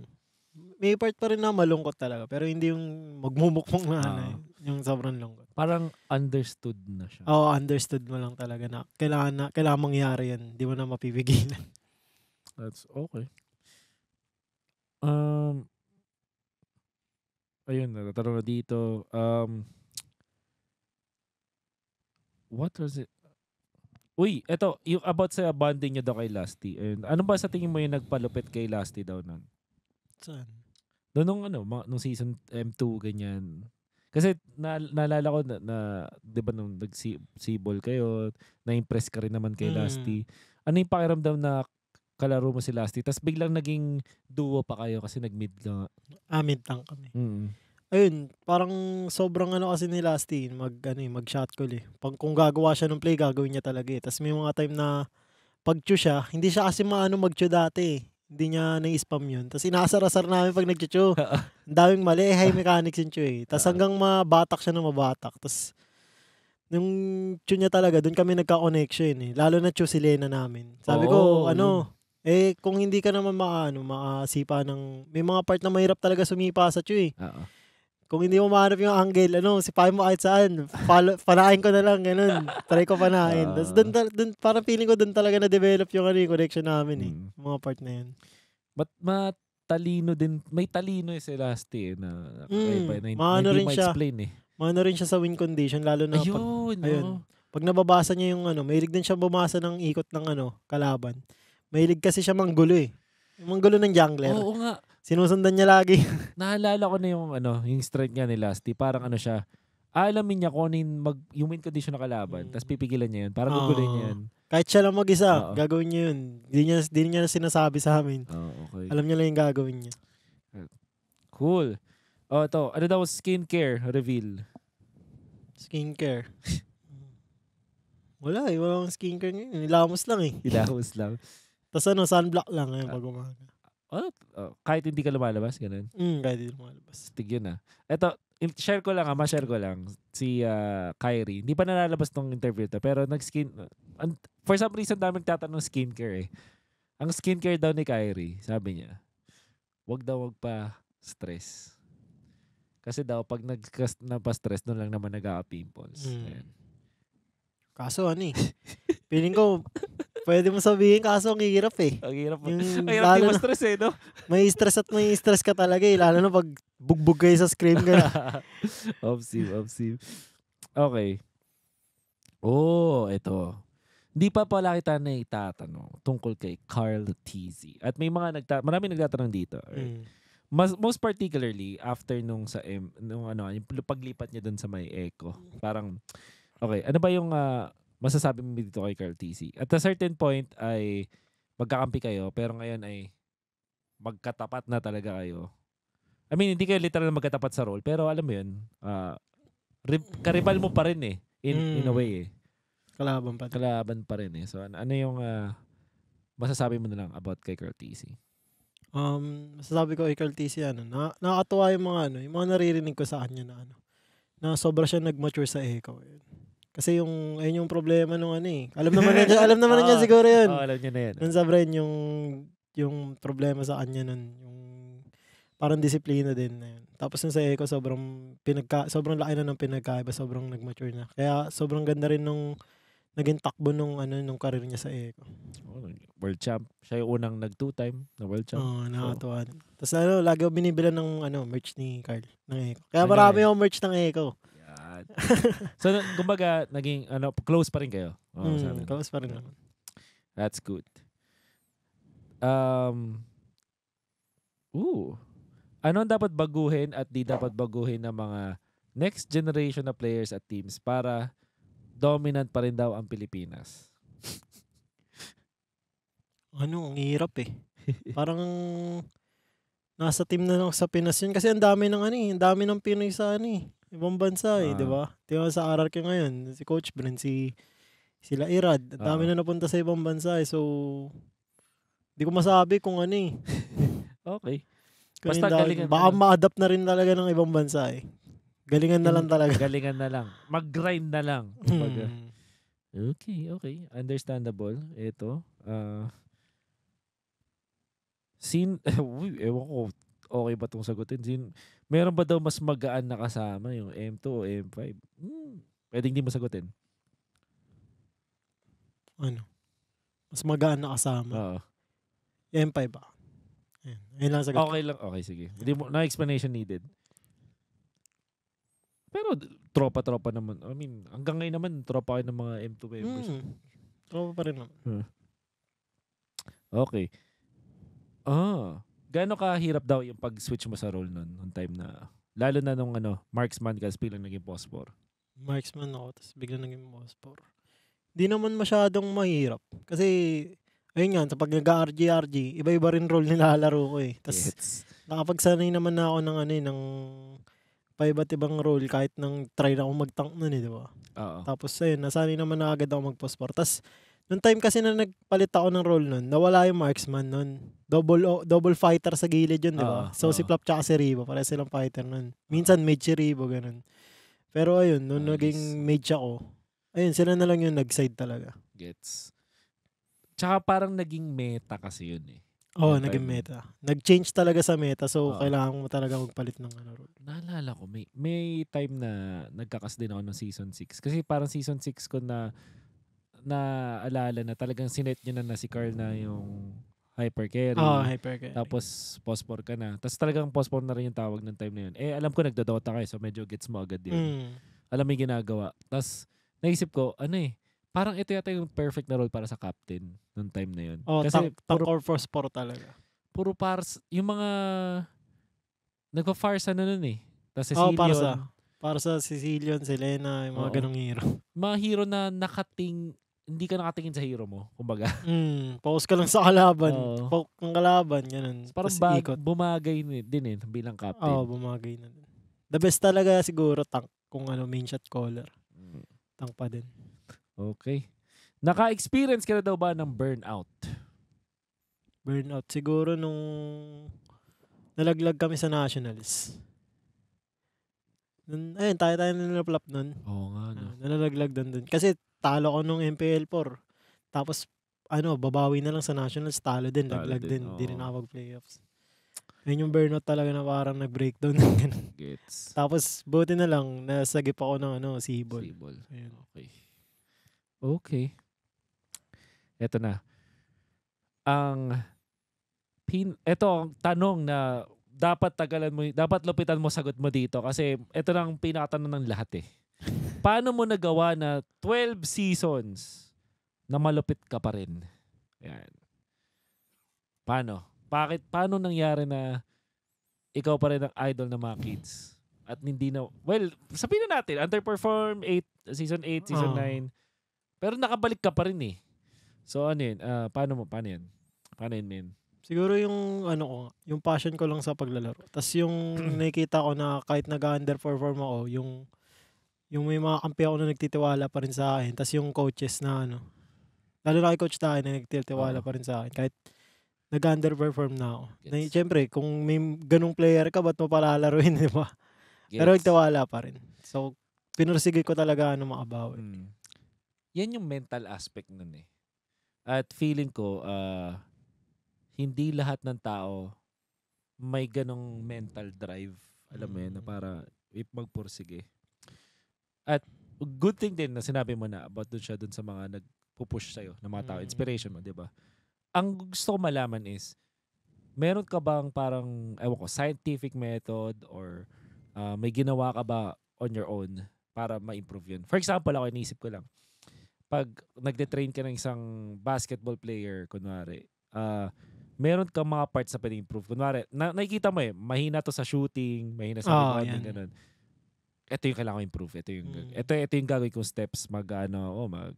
may part pa rin na malungkot talaga. Pero hindi yung magmumukmong na ano, eh, yung sobrang lungkot. Parang understood na siya. Oo, understood mo lang talaga na kailangan, na, kailangan mangyari yan. Hindi mo na mapipigilan. That's okay. Um, ayun, natatanong na dito. Um, what was it? Uy, eto, yung about sa bonding niya daw kay Lasty. And ano ba sa tingin mo yung nagpalupit kay Lasty daw nun? Saan? Doon nung ano, nung season M2, ganyan. Kasi na, naalala ko na, na di ba nung nag-sibol kayo, na-impress ka rin naman kay mm. Lasty. Ano yung pakiramdam na kalaro mo si Lasty. Tapos biglang naging duo pa kayo kasi nag-mid ka nga. Ah, mid lang kami. Mm. Ayun, parang sobrang ano kasi ni Lasty, mag, ano, eh, mag-shot call eh. Pag, kung gagawa siya ng play, gagawin niya talaga eh. Tapos may mga time na pag siya, hindi siya kasi maano mag dati eh. Hindi niya nang-spam yun. Tapos inasar-asar namin pag nag-chew. Ang daming mali. Eh, high mechanics yung chew eh. Tapos hanggang mabatak siya na mabatak. Tapos nung chew niya talaga, doon kami nagka-connection eh. Lalo na chew si Lena namin. Sabi ko, ano, eh, kung hindi ka naman maano, makasipa ng... May mga part na mahirap talaga sumipa sa chew eh. Oo. Kung hindi mo mahanap yung angle, ano, sipahin mo kahit saan. Follow, panahin ko na lang, ganun. Try ko panahin. Uh, dun, dun, parang feeling ko dun talaga na-develop yung, ano, yung connection namin eh. Mm. Mga part na yun. But matalino din, may talino eh si Lasty eh, na, mm, na, na, na, hindi ma-explain siya. eh. Maano rin siya sa win condition, lalo na ayun, pag, no? ayun, pag nababasa niya yung ano, may rig din siya bumasa ng ikot ng ano, kalaban. Mahilig kasi siya manggulo eh. Yung manggulo ng jungler. Oo nga. Sinusundan niya lagi. Naalala ko na yung ano, yung strength niya ni Lasty. Parang ano siya, alamin niya kung ano mag, yung win condition na kalaban, tapos pipigilan niya yun. Parang uh, gugulin niya yun. Kahit siya lang mag-isa, uh, gagawin niya yun. Hindi niya, di niya sinasabi sa amin. Uh, okay. Alam niya lang yung gagawin niya. Cool. O, oh, ito. Ano daw skincare reveal? Skincare. Wala eh. Wala akong skincare ngayon. Nilamos lang eh. Nilamos lang. Tapos ano, sunblock lang ngayon ah. pag umaga. Oh, oh, kahit hindi ka lumalabas, ganun. Mm, kahit hindi lumalabas. Tig yun ah. Ito, share ko lang ah, ma-share ko lang. Si uh, Kyrie, hindi pa nalalabas tong interview to, pero nag-skin, and, for some reason, daming tatanong skincare eh. Ang skincare daw ni Kyrie, sabi niya, wag daw wag pa stress. Kasi daw, pag nagpa-stress, doon lang naman nag-a-pimples. Mm. Kaso ano eh, feeling ko, Pwede mo sabihin, kaso ang hirap eh. Ang hirap. Yung, ang hirap di ma-stress eh, no? May stress at may stress ka talaga eh. Lalo na pag bugbog kayo sa screen ka na. obsib, obsib. Okay. Oh, ito. Hindi pa pala kita na itatanong tungkol kay Carl Tizzy. At may mga nagta marami nagtatanong dito. Mm. Mas, most particularly after nung sa M, nung ano, yung paglipat niya doon sa may Echo. Parang okay, ano ba yung uh, masasabi mo dito kay Carl TC. At a certain point ay magkakampi kayo pero ngayon ay magkatapat na talaga kayo. I mean, hindi kayo literal na magkatapat sa role pero alam mo yun, uh, karibal mo pa rin eh in, mm. in a mm. way eh. Kalaban pa. Rin. Kalaban pa rin eh. So ano, ano yung uh, masasabi mo na lang about kay Carl TC? Um, masasabi ko kay Carl TC ano, na, nakakatuwa yung mga ano, yung mga naririnig ko sa kanya na ano, na sobra siya nag-mature sa ikaw. Eh. Kasi yung, ayun yung problema nung ano eh. Alam naman na, alam naman na niya ah, siguro yun. oh, alam niya na yun. Nun sa Brian, yung, yung problema sa kanya nun, yung parang disiplina din na yun. Tapos nung sa Echo, sobrang, pinagka, sobrang laki na ng pinagkaiba, sobrang nag-mature na. Kaya sobrang ganda rin nung, naging takbo nung ano nung karir niya sa Eco. Oh, world champ. Siya yung unang nag two time na world champ. Oo, oh, nakakatuwa. Oh. Tapos ano, lagi binibilan ng ano merch ni Carl ng Eco. Kaya ano marami yung merch ng Eco. Yan. so, kumbaga, naging, ano, close pa rin kayo. Oh, mm, close pa rin That's good. Um, ooh. Ano ang dapat baguhin at di dapat baguhin ng mga next generation na players at teams para dominant pa rin daw ang Pilipinas? ano, ang hirap eh. Parang nasa team na lang sa Pinas yun kasi ang dami ng ano eh, ang dami ng Pinoy sa ano eh ibang bansa eh, ah. di ba? Tingnan sa RRQ ngayon, si Coach Brent, si sila Irad. Ang dami ah. na napunta sa ibang bansa eh. So, di ko masabi kung ano eh. okay. Kung Basta dahil, galingan. Baka ma-adapt na rin talaga ng ibang bansa eh. Galingan na lang talaga. Galingan na lang. Mag-grind na lang. Mm. Okay, okay. Understandable. Ito. Uh, ah. sin, ewan ko, okay ba itong sagutin? Sin, Meron ba daw mas magaan na kasama yung M2 o M5? Hmm. Pwede hindi masagutin. Ano? Mas magaan na kasama. Oo. M5 ba? Ayan. Ayan lang sagot. Okay lang. Okay, sige. Hindi mo, no explanation needed. Pero tropa-tropa naman. I mean, hanggang ngayon naman, tropa kayo ng mga M2 hmm, members. Hmm. Tropa pa rin naman. Huh. Hmm. Okay. Ah. Gano'ng kahirap daw yung pag-switch mo sa role nun, nung time na, lalo na nung ano, marksman ka, biglang naging pospor. Marksman ako, tapos biglang naging pospor. Hindi naman masyadong mahirap. Kasi, ayun nga, sa pag nag-RG-RG, iba-iba rin role nilalaro ko eh. Tapos, yes. nakapagsanay naman na ako ng ano eh, ng pa iba't ibang role kahit nang try na akong mag-tank nun eh, di ba? Oo. Tapos ayun, nasanay naman na agad ako mag-passport. Tapos Noong time kasi na nagpalit ako ng role noon, nawala yung marksman noon. Double o, double fighter sa gilid yun, di ba? Uh, so uh. si Flap ah. tsaka si Rebo, pare silang fighter noon. Minsan mid si Rebo, ganun. Pero ayun, nung nice. naging mage ako, ayun, sila na lang yung nag-side talaga. Gets. Tsaka parang naging meta kasi yun eh. Oo, oh, naging meta. Nag-change talaga sa meta so oh. kailangan mo talaga magpalit ng ano. role. Naalala ko, may, may time na nagkakas din ako ng season 6. Kasi parang season 6 ko na na alala na talagang sinet niya na na si Carl na yung hypercarry. Oo, oh, ah, carry. Tapos pospor ka na. Tapos talagang pospor na rin yung tawag ng time na yun. Eh, alam ko nagdodota kayo so medyo gets mo agad yun. Mm. Alam mo yung ginagawa. Tapos naisip ko, ano eh, parang ito yata yung perfect na role para sa captain noong time na yun. Oh, Kasi tank, tank puro, or pospor talaga. Puro pars, yung mga nagpa-farsa na nun eh. Tapos si oh, Para sa Sicilian, Selena, yung mga oh. ganong hero. Mga hero na nakating hindi ka nakatingin sa hero mo, kumbaga. Mm, focus ka lang sa kalaban. Oh. Focus ng kalaban, ganun. Parang bag, ikot. bumagay eh, din eh, bilang captain. Oo, oh, bumagay na din. The best talaga siguro tank kung ano main shot caller. Hmm. Tank pa din. Okay. Naka-experience ka na daw ba ng burnout? Burnout siguro nung nalaglag kami sa Nationals. Nun, ayun, tayo tayo nalaplap nun. Oo nga. No. Uh, nalalaglag doon doon. Kasi talo ko nung MPL4. Tapos, ano, babawi na lang sa Nationals, talo din, talo laglag din. Hindi oh. rin ako playoffs Yun yung burnout talaga na parang nag-breakdown ng ganun. Gets. Tapos, buti na lang, nasagip ako ng ano, Seaball. Seaball. Ayun. Okay. Okay. Ito na. Ang pin eto ang tanong na dapat tagalan mo, dapat lupitan mo sagot mo dito kasi ito lang pinatanong ng lahat eh. Paano mo nagawa na 12 seasons na malupit ka pa rin? Yan. Paano? Bakit, paano nangyari na ikaw pa rin ang idol ng mga kids? At hindi na, well, sabihin na natin, underperform, eight, season 8, season 9. Uh. Ah. Pero nakabalik ka pa rin eh. So ano yun? Uh, paano mo? Paano yun? Paano yun, man? Siguro yung ano ko, yung passion ko lang sa paglalaro. Tapos yung nakikita ko na kahit nag-underperform ako, yung yung may mga kampi ako na nagtitiwala pa rin sa akin. Tapos yung coaches na ano, lalo na kay coach tayo na nagtitiwala uh-huh. pa rin sa akin. Kahit nag-underperform na ako. Gets. Na, siyempre, kung may ganung player ka, ba't mo palalaruin, di ba? Gets. Pero nagtiwala pa rin. So, pinursige ko talaga ano makabawi. Hmm. Yan yung mental aspect nun eh. At feeling ko, uh, hindi lahat ng tao may ganong mental drive. Alam mo mm. yun, na mm. para if magpursige. At good thing din na sinabi mo na about dun siya dun sa mga nagpupush sa'yo ng mga tao, mm. inspiration mo, di ba? Ang gusto ko malaman is, meron ka bang parang, ewan ko, scientific method or uh, may ginawa ka ba on your own para ma-improve yun? For example, ako iniisip ko lang, pag nagde-train ka ng isang basketball player, kunwari, uh, meron ka mga parts na pwede improve. Kunwari, na, nakikita mo eh, mahina to sa shooting, mahina sa oh, rebounding, ganun ito yung kailangan ko improve. Ito yung, mm. ito, ito yung gagawin kong steps mag, ano, oh, mag,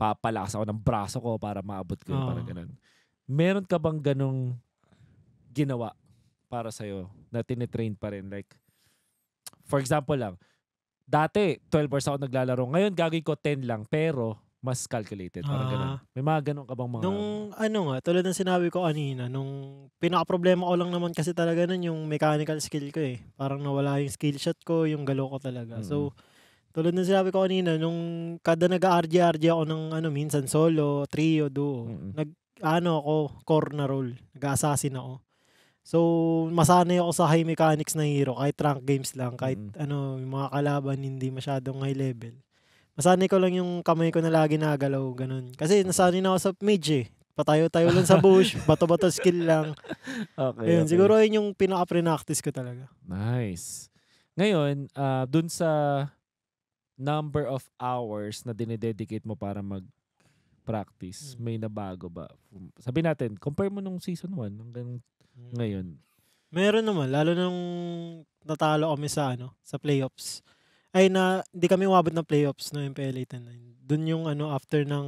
papalakas ako ng braso ko para maabot ko. Oh. Parang ganun. Meron ka bang ganong ginawa para sa'yo na tinitrain pa rin? Like, for example lang, dati, 12 hours ako naglalaro. Ngayon, gagawin ko 10 lang. Pero, mas calculated. Parang Ah. ganun. May mga ganun ka bang mga... Nung ano nga, tulad ng sinabi ko kanina, nung pinaka-problema ko lang naman kasi talaga nun yung mechanical skill ko eh. Parang nawala yung skill shot ko, yung galo ko talaga. Mm. So, tulad ng sinabi ko kanina, nung kada nag-RG-RG ako ng ano, minsan solo, trio, duo, Mm-mm. nag, ano ako, corner roll, nag-assassin ako. So, masanay ako sa high mechanics na hero, kahit rank games lang, kahit Mm. ano, yung mga kalaban hindi masyadong high level. Masanay ko lang yung kamay ko na lagi nagalaw, ganun. Kasi nasanay na ako sa mage eh. Patayo-tayo lang sa bush, bato-bato skill lang. Okay. Ayun, okay. siguro yun yung pinaka-practice ko talaga. Nice. Ngayon, uh, dun sa number of hours na dinededicate mo para mag practice, hmm. may nabago ba? Sabi natin, compare mo nung season 1 hanggang hmm. ngayon. Meron naman, lalo nung natalo kami sa ano, sa playoffs ay na hindi kami umabot ng playoffs no MPL 89. Doon yung ano after ng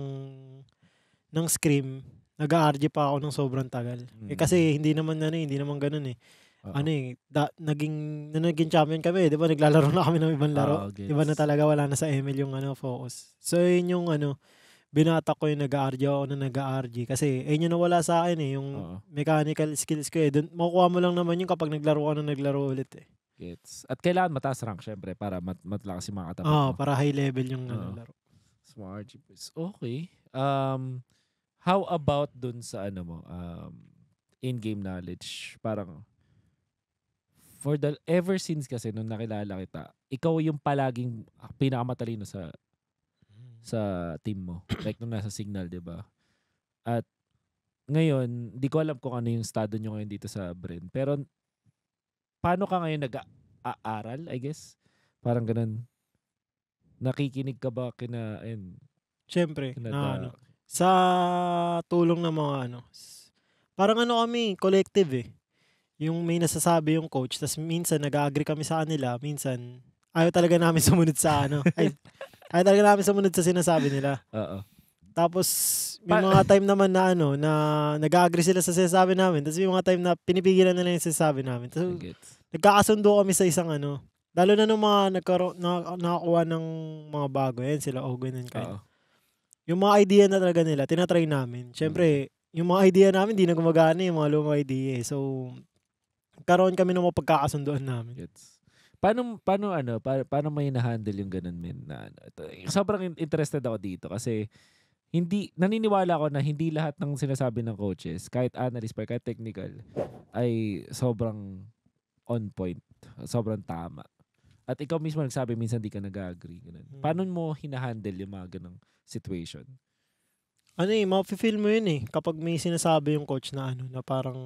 ng scream, nag-RG pa ako ng sobrang tagal. Mm. Eh, hmm. kasi hindi naman ano, eh, hindi naman ganoon eh. Uh-oh. Ano eh, da, naging na naging champion kami, eh, 'di ba? Naglalaro na kami ng ibang laro. Uh, okay. na talaga wala na sa ML yung ano focus. So yun yung ano binata ko yung nag-RG ako na nag-RG kasi ayun yung nawala sa akin eh yung Uh-oh. mechanical skills ko eh. Dun, makukuha mo lang naman yung kapag naglaro ka na naglaro ulit eh. Gets. At kailangan mataas rank syempre para mat matlakas yung mga katapat. Oh, mo. para high level yung uh, laro. Smart GPS. Okay. Um, how about dun sa ano mo? Um, in-game knowledge. Parang for the ever since kasi nung nakilala kita, ikaw yung palaging pinakamatalino sa sa team mo. like nung nasa signal, 'di ba? At ngayon, di ko alam kung ano yung estado nyo ngayon dito sa Bren. Pero paano ka ngayon nag-aaral, I guess? Parang ganun. Nakikinig ka ba kina, ayun, Siyempre, kina na, ano, sa tulong ng mga ano, parang ano kami, collective eh. Yung may nasasabi yung coach, tas minsan nag-agree kami sa kanila, minsan ayaw talaga namin sumunod sa ano. ay, ayaw talaga namin sumunod sa sinasabi nila. Oo. Tapos, may mga time naman na ano, na nag-agree sila sa sinasabi namin. Tapos may mga time na pinipigilan nila yung sinasabi namin. So, nagkakasundo kami sa isang ano. Lalo na nung mga nagkaroon, na, nakakuha ng mga bago. Yan, sila o oh, ganyan kayo. Yung mga idea na talaga nila, tinatry namin. Siyempre, mm-hmm. yung mga idea namin, di na gumagana eh, yung mga lumang idea. Eh. So, karoon kami ng mga pagkakasundoan namin. Gets. Paano, paano ano, pa, paano na-handle yung ganun, men? Na, ano, ito, sobrang interested ako dito kasi hindi naniniwala ako na hindi lahat ng sinasabi ng coaches, kahit analyst pa, kahit technical, ay sobrang on point, sobrang tama. At ikaw mismo nagsabi, minsan di ka nag-agree. Ganun. Hmm. Paano mo hinahandle yung mga ganong situation? Ano eh, mafe-feel mo yun eh. Kapag may sinasabi yung coach na ano, na parang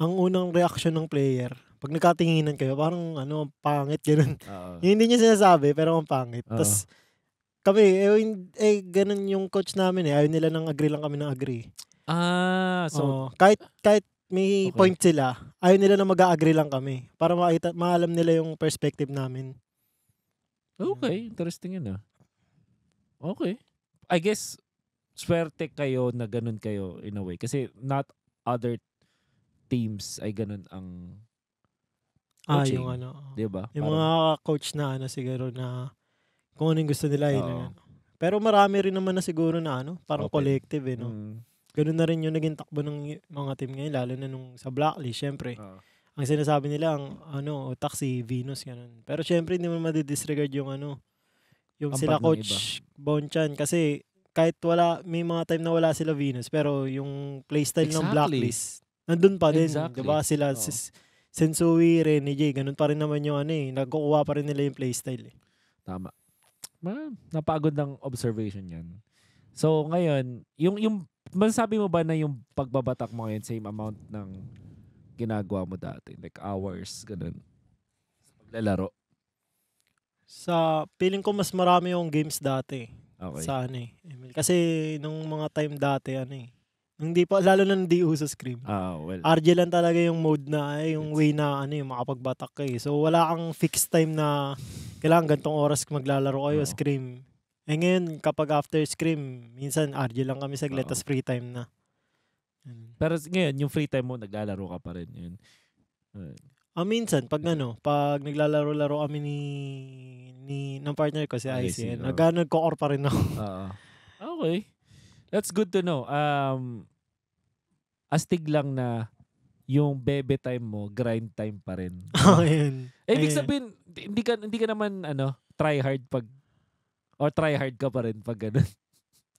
ang unang reaction ng player, pag nagkatinginan kayo, parang ano, pangit, ganun. Uh-oh. Yung hindi niya sinasabi, pero ang pangit. Tapos, kami, eh, in- eh, ganun yung coach namin eh. Ayaw nila nang agree lang kami ng agree. Ah, so, So, kahit, kahit may Okay. point sila, ayaw nila na mag-agree lang kami. Para makita, maalam nila yung perspective namin. okay. Mm-hmm. Interesting yun ah. Okay. I guess, swerte kayo na ganun kayo in a way. Kasi not other teams ay ganun ang Ah, yung ano. 'di ba? Yung Parang- mga coach na ano siguro na kung ano yung gusto nila. Yun, Oo. Pero marami rin naman na siguro na ano, parang Open. collective eh, no? Mm. Ganun na rin yung naging takbo ng mga team ngayon, lalo na nung sa Blacklist, syempre. Oo. Ang sinasabi nila, ang ano, taxi, Venus, ganun. Pero syempre, hindi mo madidisregard yung ano, yung Pampat sila ng coach Bonchan. Kasi kahit wala, may mga time na wala sila Venus, pero yung playstyle ng Blacklist, nandun pa din. Exactly. Diba sila, Oo. sis- Sensui, Rene J, ganun pa rin naman yung ano eh, nagkukuha pa rin nila yung playstyle eh. Tama. Ah, napagod ng observation yan. So, ngayon, yung, yung, masasabi mo ba na yung pagbabatak mo ngayon, same amount ng ginagawa mo dati? Like hours, ganun. paglalaro. Sa, feeling ko mas marami yung games dati. Okay. Sa ano eh. ML. Kasi nung mga time dati, ano eh. Hindi pa, lalo na hindi uso scream. Ah, well. RG lang talaga yung mode na, eh, yung way na, ano, yung makapagbatak kayo. Eh. So, wala kang fixed time na kailangan gantong oras maglalaro kayo, oh. scream. Eh ngayon, kapag after scream, minsan RG lang kami saglit, tapos free time na. Pero ngayon, yung free time mo, naglalaro ka pa rin. Yun. Uh, ah, minsan, pag ano, pag naglalaro-laro kami ni, ni ng partner ko, si ah, Icy, oh. nag-core pa rin ako. Oo. Ah, ah. Okay that's good to know. Um, astig lang na yung bebe time mo, grind time pa rin. Oh, yun. Eh, ibig sabihin, hindi ka, hindi ka naman, ano, try hard pag, or try hard ka pa rin pag ganun.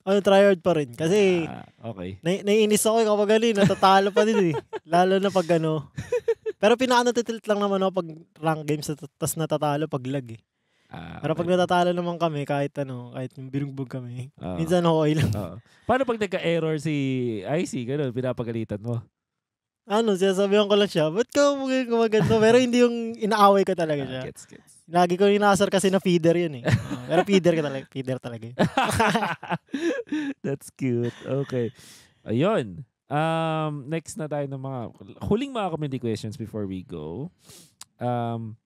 Ano, try hard pa rin. Kasi, ah, okay. Na, naiinis ako eh, kapag ganun, eh, natatalo pa din eh. Lalo na pag ano. Pero pinaka natitilt lang naman ako pag rank games, tas natatalo pag lag eh. Ah, Pero pag natatalo naman kami, kahit ano, kahit yung binugbog kami, Oo. minsan okay lang. Oo. Paano pag nagka-error si IC, ganun, pinapagalitan mo? Ano, sinasabihan ko lang siya, ba't ka magiging gumaganda? Pero hindi yung inaaway ko talaga siya. Ah, gets, gets. Lagi ko inaasar kasi na feeder yun eh. Oo, Pero feeder ka talaga, feeder talaga yun. That's cute. Okay. Ayun. Um, next na tayo ng mga huling mga community questions before we go. Um,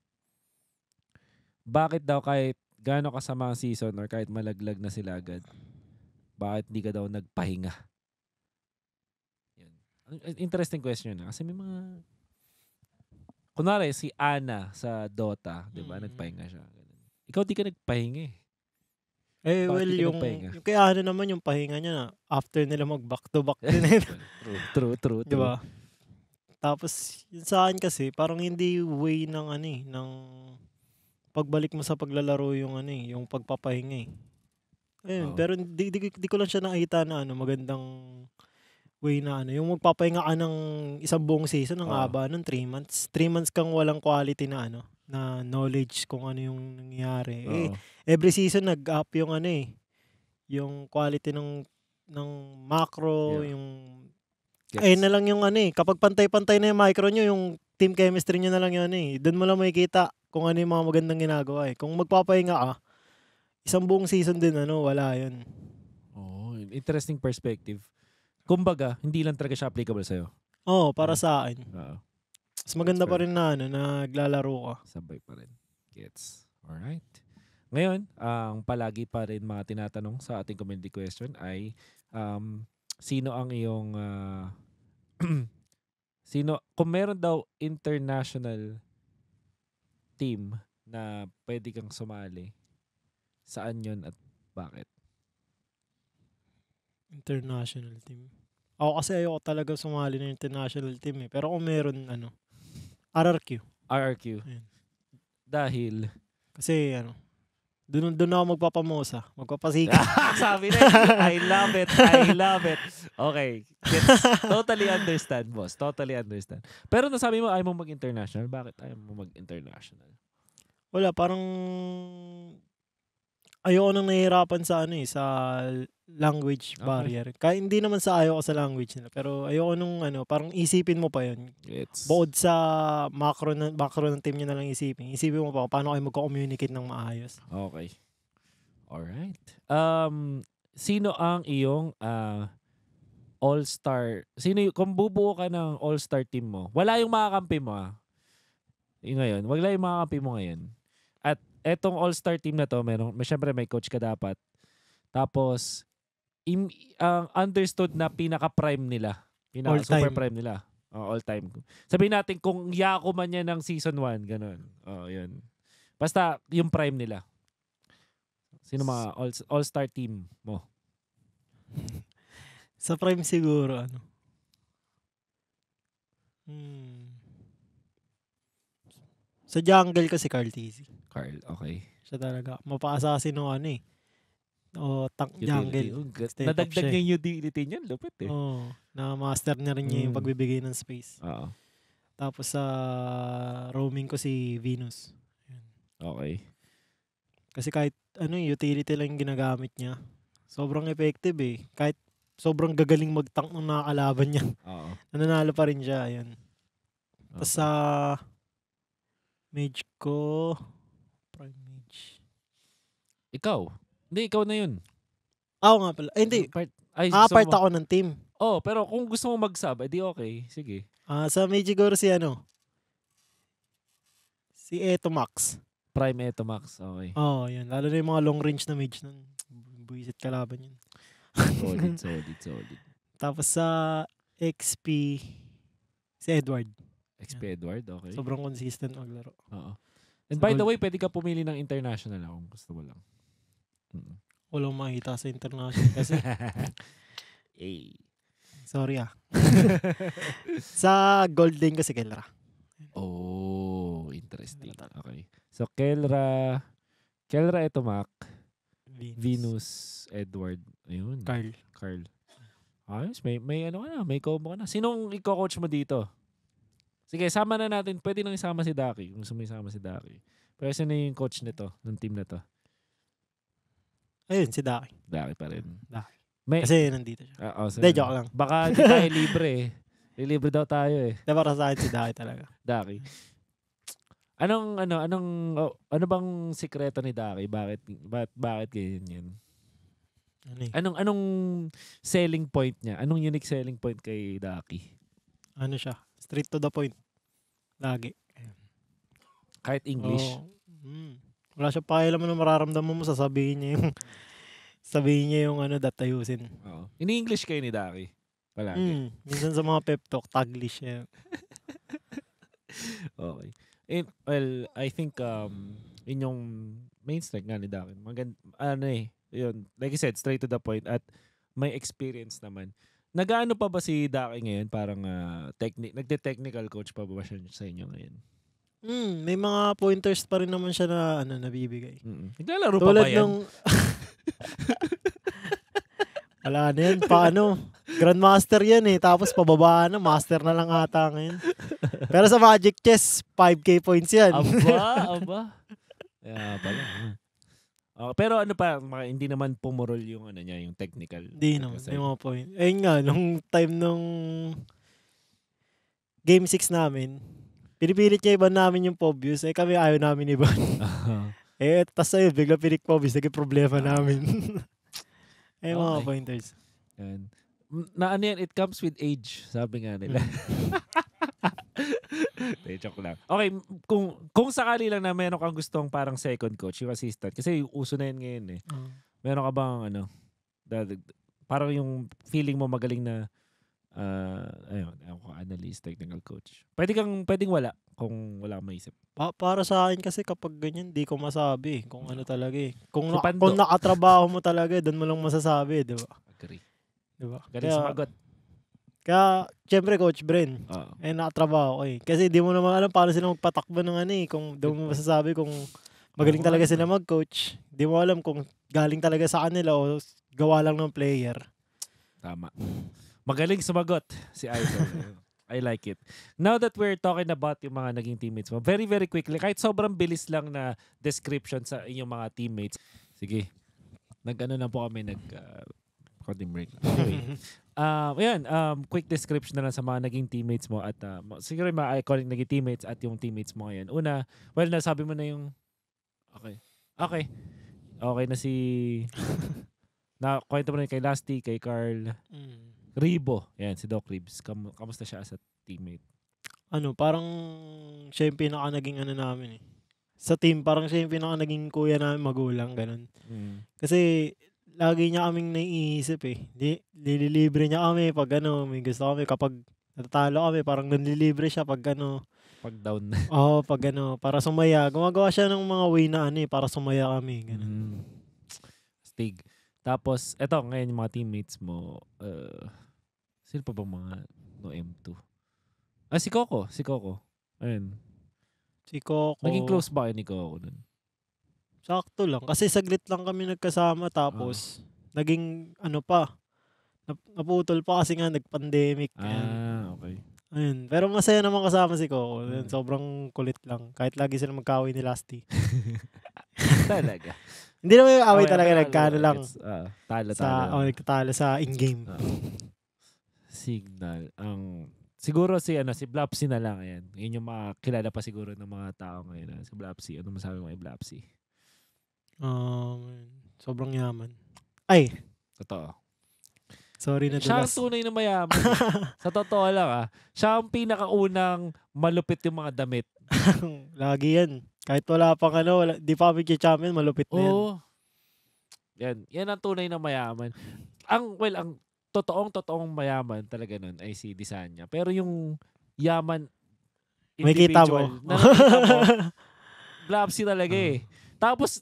bakit daw kahit gaano kasama ang season or kahit malaglag na sila agad, bakit di ka daw nagpahinga? Yun. Interesting question na. Ah, kasi may mga... Kunwari, si Ana sa Dota, di ba? Mm. Nagpahinga siya. Ikaw di ka nagpahinga eh. Eh, Bakit well, yung, yung kaya ano naman yung pahinga niya na after nila mag back to back din. Eh. true, true, true. true. Diba? Tapos, yun sa akin kasi, parang hindi way ng ano eh, ng pagbalik mo sa paglalaro yung ano eh, yung pagpapahinga eh. Ayun, oh. pero di, di, di, ko lang siya nakita na ano, magandang way na ano, yung magpapahinga ka ng isang buong season, ng oh. haba ng 3 months. 3 months kang walang quality na ano, na knowledge kung ano yung nangyayari. Oh. Eh, every season nag-up yung ano eh, yung quality ng ng macro, yeah. yung Gets. Yes. Ayun na lang yung ano eh, kapag pantay-pantay na yung micro nyo, yung team chemistry nyo na lang yun eh. Doon mo lang makikita kung ano yung mga magandang ginagawa eh. Kung magpapahinga ka, isang buong season din ano, wala yun. Oh, interesting perspective. Kumbaga, hindi lang talaga siya applicable sa'yo. Oo, oh, para uh, sa akin. Uh, Mas maganda pa rin na ano, naglalaro ka. Sabay pa rin. Gets. Alright. Ngayon, ang uh, palagi pa rin mga tinatanong sa ating community question ay um, sino ang iyong uh, Sino, kung meron daw international team na pwede kang sumali, saan yon at bakit? International team. Ako kasi ayoko talaga sumali ng international team eh. Pero kung meron, ano, RRQ. RRQ. Ayun. Dahil? Kasi, ano, doon, doon ako magpapamosa. Magpapasika. Sabi na, eh, I love it. I love it. Okay. Gets, totally understand, boss. Totally understand. Pero nasabi mo, ayaw mo mag-international. Bakit ayaw mo mag-international? Wala, parang ayoko nang nahihirapan sa ano eh, sa language okay. barrier. Kaya hindi naman sa ayoko sa language nila, pero ayoko nung ano, parang isipin mo pa 'yon. It's... Bukod sa macro ng macro ng team niya na lang isipin. Isipin mo pa paano kayo magko-communicate ng maayos. Okay. All right. Um sino ang iyong uh, all-star? Sino yung, kung bubuo ka ng all-star team mo? Wala yung makakampi mo ah. Yung ngayon, wala yung makakampi mo ngayon etong all-star team na to, meron, may, syempre may coach ka dapat. Tapos, im, uh, understood na pinaka-prime nila. Pinaka-super prime nila. Uh, oh, all time. Sabihin natin kung yako man niya ng season 1, ganun. Oh, yun. Basta yung prime nila. Sino mga all, all-star team mo? Sa prime siguro, ano? Hmm. Sa jungle kasi Carl Tizzy. Carl, okay. Siya talaga. Mapaasasin ng ano eh. O tank jungle. Oh, Nadagdag niya yung utility niya. Lupit eh. Oo. na master niya rin niya mm. yung hmm. pagbibigay ng space. Oo. Tapos sa uh, roaming ko si Venus. Ayan. Okay. Kasi kahit ano eh, utility lang ginagamit niya. Sobrang effective eh. Kahit sobrang gagaling mag-tank ng nakakalaban niya. Oo. Nananalo pa rin siya. Ayan. Tapos sa uh, mage ko, ikaw. Hindi, ikaw na yun. Ako nga pala. Eh, hindi. Part, ay, ah, part mo, ako ng team. Oh, pero kung gusto mo mag-sub, edi eh, okay. Sige. Ah, sa may siguro si ano? Si Eto Max. Prime Eto Max, okay. Oo, oh, yun. Lalo na yung mga long range na mage nun. Buisit kalaban yun. solid, solid, solid. Tapos sa XP, si Edward. XP yeah. Edward, okay. Sobrang consistent maglaro. Oo. And so, by the way, pwede ka pumili ng international kung gusto mo lang. Mm. Walang makita sa international kasi. hey. Sorry ah. sa Golden kasi Kelra. Oh, interesting. Okay. So Kelra, Kelra Etomac, Venus. Venus, Edward, ayun. Carl. Carl. Ayos, may, may ano ka na, may combo ka na. Sinong i-coach mo dito? Sige, sama na natin. Pwede nang isama si Daki. Kung sumisama si Daki. Pero sino yung coach nito, ng team na to? Ayun, si Daki. Daki pa rin. Daki. May, Kasi nandito siya. Ah, Oo, oh, Hindi, joke lang. Baka hindi tayo libre eh. Libre daw tayo eh. Dapat sa akin si Daki talaga. Daki. Anong ano anong oh, ano bang sikreto ni Daki? Bakit bakit bakit ganyan yun? Ano eh? Anong anong selling point niya? Anong unique selling point kay Daki? Ano siya? Straight to the point. Lagi. Kahit English. Oh, mm. Wala siya pakialam ano mararamdaman mo, sasabihin niya yung sabihin niya yung ano datayusin. Oo. Ini-English kayo ni Daki. Palagi. Mm, minsan sa mga pep talk, taglish siya. okay. It, well, I think um, inyong main strength nga ni Daki. maganda, ano eh, yun, like I said, straight to the point at may experience naman. Nagaano pa ba si Daki ngayon? Parang uh, techni- nagte-technical coach pa ba siya sa inyo ngayon? Mm, may mga pointers pa rin naman siya na ano nabibigay. Mm. Naglalaro pa ba yan? Nung, wala na yan. Paano? Grandmaster yan eh. Tapos pababa na. Master na lang ata ngayon. Pero sa Magic Chess, 5K points yan. aba, aba. Yeah, pala. Uh, pero ano pa, mga, hindi naman pumurol yung ano niya, yung technical. Hindi naman, kasi. yung mga point. Ayun nga, nung time nung game 6 namin, Pinipilit niya iba namin yung pop Eh kami ayaw namin iba. Uh-huh. eh, tas ayun, bigla pinik pop views. Naging problema uh-huh. namin. eh, okay. mga pointers. Yan. Na ano yan, it comes with age, sabi nga nila. Hmm. De, joke lang. Okay, kung, kung sakali lang na meron kang gustong parang second coach, yung assistant, kasi uso na yan ngayon eh. Uh-huh. Meron ka bang ano, parang yung feeling mo magaling na uh, ayun, ako analyst, technical coach. Pwede kang, pwedeng wala kung wala kang maisip. Pa- para sa akin kasi kapag ganyan, di ko masabi eh, kung ano talaga eh. Kung, na- Kupando. kung nakatrabaho mo talaga, doon mo lang masasabi, di ba? Agree. Di ba? Galing kaya, sumagot. Kaya, syempre, Coach Bren, uh-huh. eh, nakatrabaho ko eh. Kasi di mo naman alam paano sila magpatakbo ng ano eh. Kung doon mo masasabi kung magaling oh, talaga sila mag-coach, di mo alam kung galing talaga sa kanila o gawa lang ng player. Tama. Magaling sumagot si Idol. I like it. Now that we're talking about yung mga naging teammates mo, very, very quickly, kahit sobrang bilis lang na description sa inyong mga teammates. Sige. Nag-ano na po kami, nag... Uh, break. Anyway. uh, ayan, um, quick description na lang sa mga naging teammates mo at uh, siguro yung mga iconic naging teammates at yung teammates mo ngayon. Una, well, nasabi mo na yung... Okay. Okay. Okay na si... na, kwento mo na kay Lasty, kay Carl. Mm. Ribo. Yan, si Doc Ribs. Kam- kamusta siya as a teammate? Ano, parang siya yung pinaka naging ano namin eh. Sa team, parang siya yung pinaka naging kuya namin magulang, ganun. Mm. Kasi lagi niya kaming naiisip eh. Di, lililibre niya kami pag ano, may gusto kami. Kapag natatalo kami, parang nanlilibre siya pag ano. Pag down na. Oo, oh, pag ano, para sumaya. Gumagawa siya ng mga way na ano eh, para sumaya kami. Ganun. Mm. Stig. Tapos, eto, ngayon yung mga teammates mo, uh, sino pa bang mga no M2? Ah, si Coco. Si Coco. Ayun. Si Coco. Naging close ba kayo ni Coco nun? Sakto lang. Kasi saglit lang kami nagkasama tapos ah. naging ano pa. naputol pa kasi nga nag-pandemic. Ah, okay. Ayun. Pero masaya naman kasama si Coco. Ayun. Hmm. Sobrang kulit lang. Kahit lagi sila magkaway ni Lasty. Talaga. Hindi naman yung away okay, talaga, nagkano lang. Uh, ah, talo, talo. Sa, oh, nagtatalo sa in-game. Uh, signal. Ang... siguro si, ano, si Blapsy na lang. Ayan. Yun yung makakilala pa siguro ng mga tao ngayon. Uh, si Blapsy. Ano masabi mo kay Blapsy? Um, sobrang yaman. Ay! Totoo. Sorry na Siya ang tunay na mayaman. Eh. sa totoo lang ah. Siya ang pinakaunang malupit yung mga damit. Lagi yan. Kahit wala pang ano, wala, di pa kami champion, malupit na oh. Yan. Yan ang tunay na mayaman. Ang, well, ang totoong totoong mayaman talaga nun ay si Disanya. Pero yung yaman May kita mo. Na nakita talaga eh. Mm. Tapos,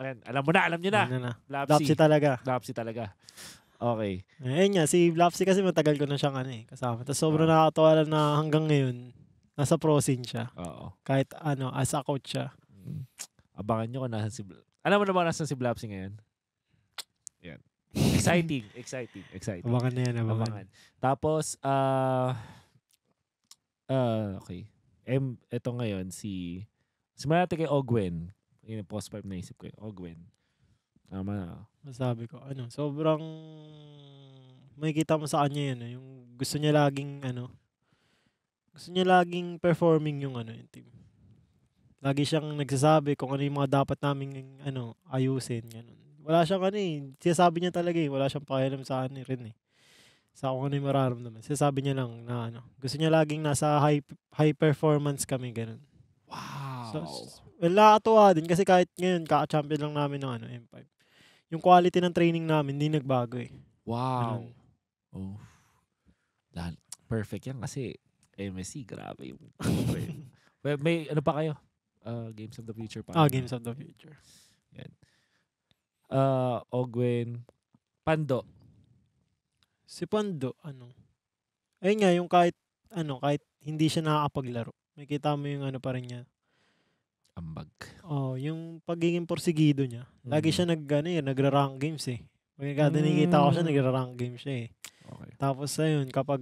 ayan, alam mo na, alam nyo na. Ano na. Blapsi. Blapsi talaga. Blapsi talaga. Okay. Ayun nga, si Blapsi kasi matagal ko na siyang ano eh, kasama. Tapos sobrang ah. nakakatawa na hanggang ngayon, Nasa prosin siya. Oo. Kahit ano, as a coach siya. Mm. Abangan nyo kung nasan si Bl- Alam mo na ba nasan si Blapsi ngayon? Yan. Exciting, exciting, exciting. Abangan na yan, abangan. abangan. Tapos, ah, uh, uh, okay. M, ito ngayon, si, simula natin kay Ogwen. Yun, post pipe naisip ko. yun. Ogwen. Tama na. Masabi ko, ano, sobrang makikita mo sa kanya yun, eh. yung gusto niya laging, ano, gusto niya laging performing yung ano yung team. Lagi siyang nagsasabi kung ano yung mga dapat naming ano, ayusin. Ganun. Wala siyang ano eh. Sinasabi niya talaga eh. Wala siyang pakialam sa ano rin eh. Sa kung ano yung mararamdaman. Sinasabi niya lang na ano. Gusto niya laging nasa high, high performance kami. Ganun. Wow. So, well, nakatuwa din kasi kahit ngayon, kaka-champion lang namin ng ano, M5. Yung quality ng training namin, hindi nagbago eh. Wow. Ganun. Oh. Lahat, perfect yan kasi eh, MSC, grabe yung well, may ano pa kayo? Uh, Games of the Future pa. Oh, Games of the Future. Yan. Uh, Ogwen, Pando. Si Pando, ano? Eh nga, yung kahit, ano, kahit hindi siya nakakapaglaro. May kita mo yung ano pa rin niya. Ambag. Oh, yung pagiging porsigido niya. Lagi mm-hmm. siya nag, ano, eh, nagra-rank games eh. Pagkakita mm. nakikita ko siya, mm. nagra-rank games siya eh. Okay. Tapos ayun, kapag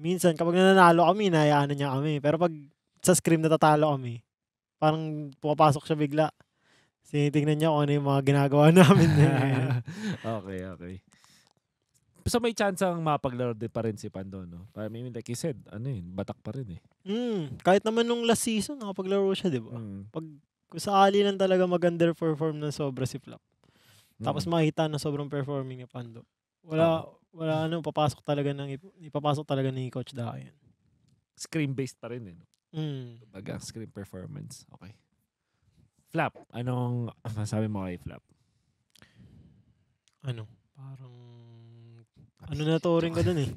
minsan kapag nananalo kami, nayaan niya kami. Pero pag sa scrim natatalo kami, parang pumapasok siya bigla. Sinitingnan niya kung ano yung mga ginagawa namin. okay, okay. So may chance ang mapaglaro din pa rin si Pando, no? I mean, like you said, ano yun, batak pa rin eh. Mm, kahit naman nung last season, nakapaglaro siya, di ba? Mm. Pag kung sakali lang talaga maganda perform ng sobra si Flap. Tapos mm. makita na sobrang performing ni Pando. Wala, oh wala ano, papasok talaga ng, ipapasok talaga ni Coach Daka yan. Screen-based pa rin eh. No? Mm. Baga, screen performance. Okay. Flap, anong masabi mo kay Flap? Ano? Parang, ano na to rin ko dun eh.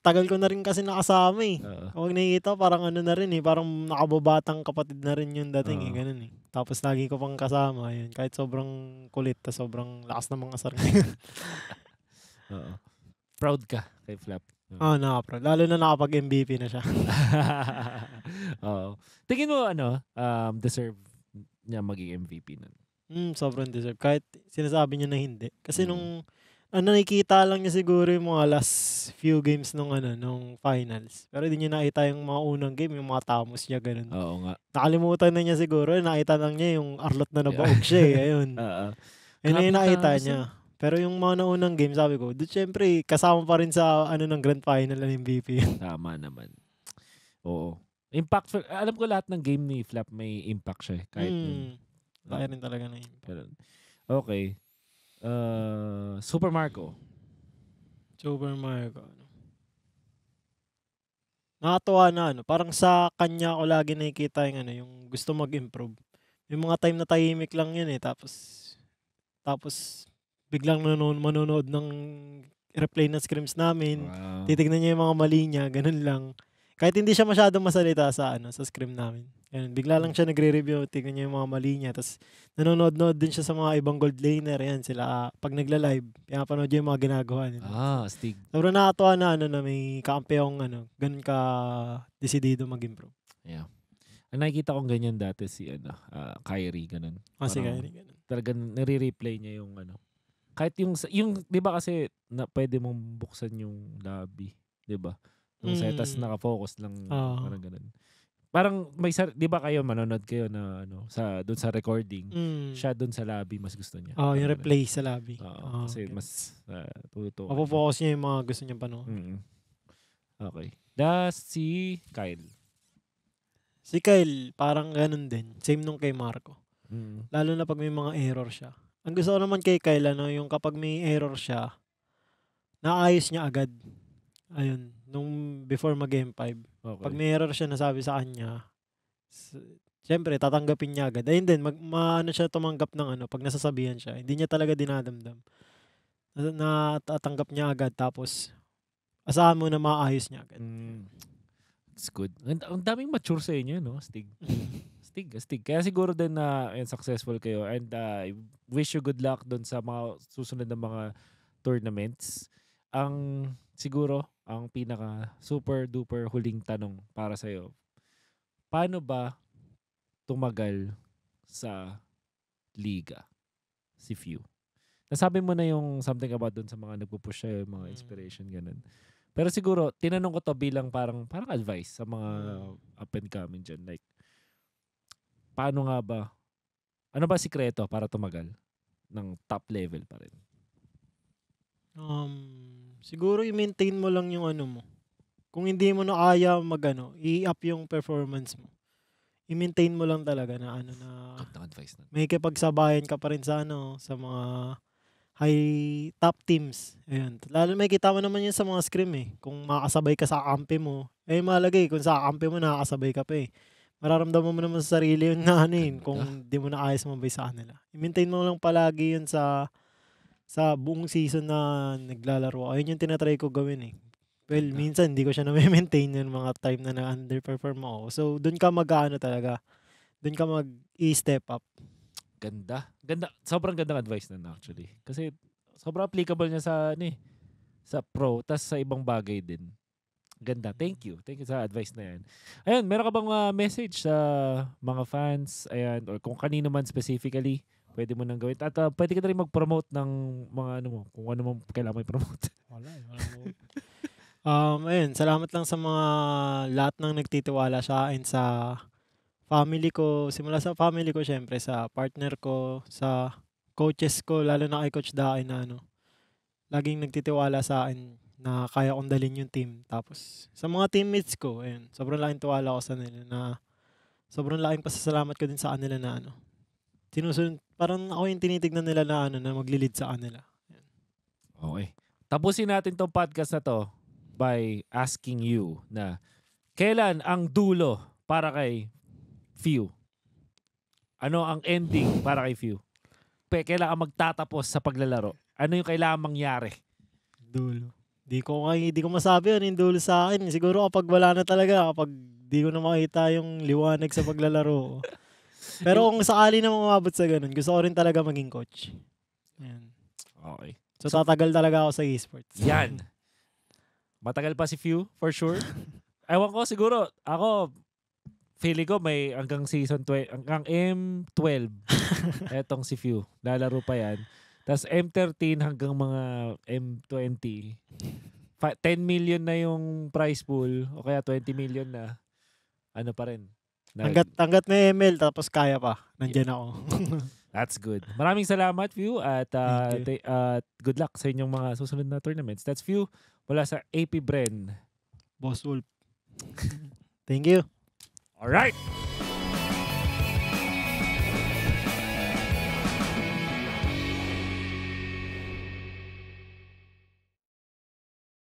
tagal ko na rin kasi nakasama eh. Uh-huh. Huwag nakikita, parang ano na rin eh. Parang nakababatang kapatid na rin yung dating uh-huh. eh. Ganun eh. Tapos lagi ko pang kasama. Yun. Kahit sobrang kulit, ta sobrang lakas ng mga sarili. Oo. Proud ka kay Flap. Oo, oh, nakaproud. Lalo na nakapag-MVP na siya. Oo. Tingin mo, ano, um, deserve niya maging MVP nun? Mm, sobrang deserve. Kahit sinasabi niya na hindi. Kasi mm. nung, ano, nakikita lang niya siguro yung mga last few games nung, ano, nung finals. Pero hindi niya nakita yung mga unang game, yung mga tamos niya, ganun. Oo nga. Nakalimutan na niya siguro. Nakita lang niya yung arlot na nabaog siya, eh. Ayun. Oo. Yun na yung nakita niya. Pero yung mga naunang game, sabi ko, di syempre, kasama pa rin sa ano ng grand final ng MVP. Tama naman. Oo. Impactful. Alam ko lahat ng game ni Flap may impact siya. Eh. Kahit mm. Kaya rin talaga na Pero, Okay. Uh, Super Marco. Super Marco. Ano. Nakatuwa na ano. Parang sa kanya ko lagi nakikita yung ano, yung gusto mag-improve. Yung mga time na tahimik lang yun eh. Tapos, tapos biglang nanon, manonood ng replay ng scrims namin. Wow. Titignan niya yung mga mali niya, ganun lang. Kahit hindi siya masyadong masalita sa ano sa scrim namin. Ganun. Bigla lang siya nagre-review, tignan niya yung mga mali niya. Tapos nanonood-nood din siya sa mga ibang gold laner. Yan sila, pag nagla-live, pinapanood niya yung mga ginagawa nila. Ah, stig. Sobrang nakatuwa na, ano, na may kaampeong ano, ganun ka desidido mag-improve. Yeah. Ang nakikita kong ganyan dati si ano, uh, Kyrie, ganun. Ah, si Kyrie, ganun. Talaga, nare-replay niya yung ano, kahit yung yung 'di ba kasi na pwede mong buksan yung lobby, 'di ba? Yung mm. setas naka-focus lang oh. parang ganun. Parang may 'di ba kayo manonood kayo na ano sa doon sa recording, mm. siya doon sa lobby mas gusto niya. Oh, yung replay sa lobby. Oo, oh, oh, kasi okay. mas uh, ah, tuto. Mapo-focus niya yung mga gusto niya pano. mm Okay. Das si Kyle. Si Kyle, parang ganun din. Same nung kay Marco. Mm. Lalo na pag may mga error siya. Ang gusto ko naman kay Kyle, ano, yung kapag may error siya, naayos niya agad. Ayun, nung before mag-game 5. Okay. Pag may error siya nasabi sa kanya, Siyempre, tatanggapin niya agad. Ayun din, mag, ano siya tumanggap ng ano, pag nasasabihan siya. Hindi niya talaga dinadamdam. Na, tatanggap niya agad, tapos asahan mo na maayos niya agad. Mm. It's good. Ang, ang daming mature sa inyo, no, Stig? astig, astig. Kaya siguro din na uh, successful kayo and uh, I wish you good luck doon sa mga susunod na mga tournaments. Ang siguro ang pinaka super duper huling tanong para sa iyo. Paano ba tumagal sa liga si Few? Nasabi mo na yung something about doon sa mga nagpo-push sa'yo, yung mga mm. inspiration, ganun. Pero siguro, tinanong ko to bilang parang parang advice sa mga up and coming dyan. Like, paano nga ba, ano ba sikreto para tumagal ng top level pa rin? Um, siguro i-maintain mo lang yung ano mo. Kung hindi mo na kaya magano, i-up yung performance mo. I-maintain mo lang talaga na ano na Gandang advice na. May kipagsabayan ka pa rin sa ano sa mga high top teams. Ayun. Lalo may kita mo naman 'yan sa mga scrim eh. Kung makasabay ka sa kampi mo, eh malagay kung sa kampi mo nakakasabay ka pa eh mararamdaman mo naman sa sarili yun na ano yun, kung di mo na ayos mabay sa kanila. I-maintain mo lang palagi yun sa sa buong season na naglalaro. Ayun yung tinatry ko gawin eh. Well, minsan hindi ko siya na-maintain yung mga time na na-underperform ako. So, doon ka mag-ano talaga. Doon ka mag-i-step up. Ganda. Ganda. Sobrang gandang advice na actually. Kasi sobrang applicable niya sa ni ano eh, sa pro tas sa ibang bagay din. Ganda. Thank you. Thank you sa advice na yan. Ayun, meron ka bang uh, message sa mga fans? Ayan, or kung kanino man specifically, pwede mo nang gawin. At uh, pwede ka na rin mag-promote ng mga ano mo, kung ano mo kailangan mo i-promote. Wala, eh, wala um, ayun, salamat lang sa mga lahat ng nagtitiwala sa akin sa family ko. Simula sa family ko, syempre, sa partner ko, sa coaches ko, lalo na kay Coach Dain na ano, laging nagtitiwala sa akin na kaya kong dalhin yung team. Tapos, sa mga teammates ko, ayun, sobrang laking tuwala ko sa nila na sobrang laking pasasalamat ko din sa kanila na ano. Sinusunod, parang ako yung tinitignan nila na ano, na maglilid sa kanila. Ayun. Okay. Tapusin natin tong podcast na to by asking you na kailan ang dulo para kay Few? Ano ang ending para kay Few? Kailan ang magtatapos sa paglalaro. Ano yung kailangan mangyari? Dulo. Di ko kay di ko masabi ano yung dulo sa akin. Siguro kapag wala na talaga, kapag di ko na makita yung liwanag sa paglalaro. Pero kung sakali na umabot sa ganun, gusto ko rin talaga maging coach. Yan. Okay. So, so tatagal talaga ako sa esports. Yan. Matagal pa si Few, for sure. Ewan ko siguro, ako feeling ko may hanggang season 12, hanggang M12 etong si Few. Lalaro pa yan. Tapos M13 hanggang mga M20, 10 million na yung price pool o kaya 20 million na, ano pa rin. Nag- hanggat, hanggat may ML tapos kaya pa. Nandiyan yeah. ako. That's good. Maraming salamat, View, at uh, t- uh, good luck sa inyong mga susunod na tournaments. That's Few mula sa AP Bren. Boss Wolf. Thank you. All right.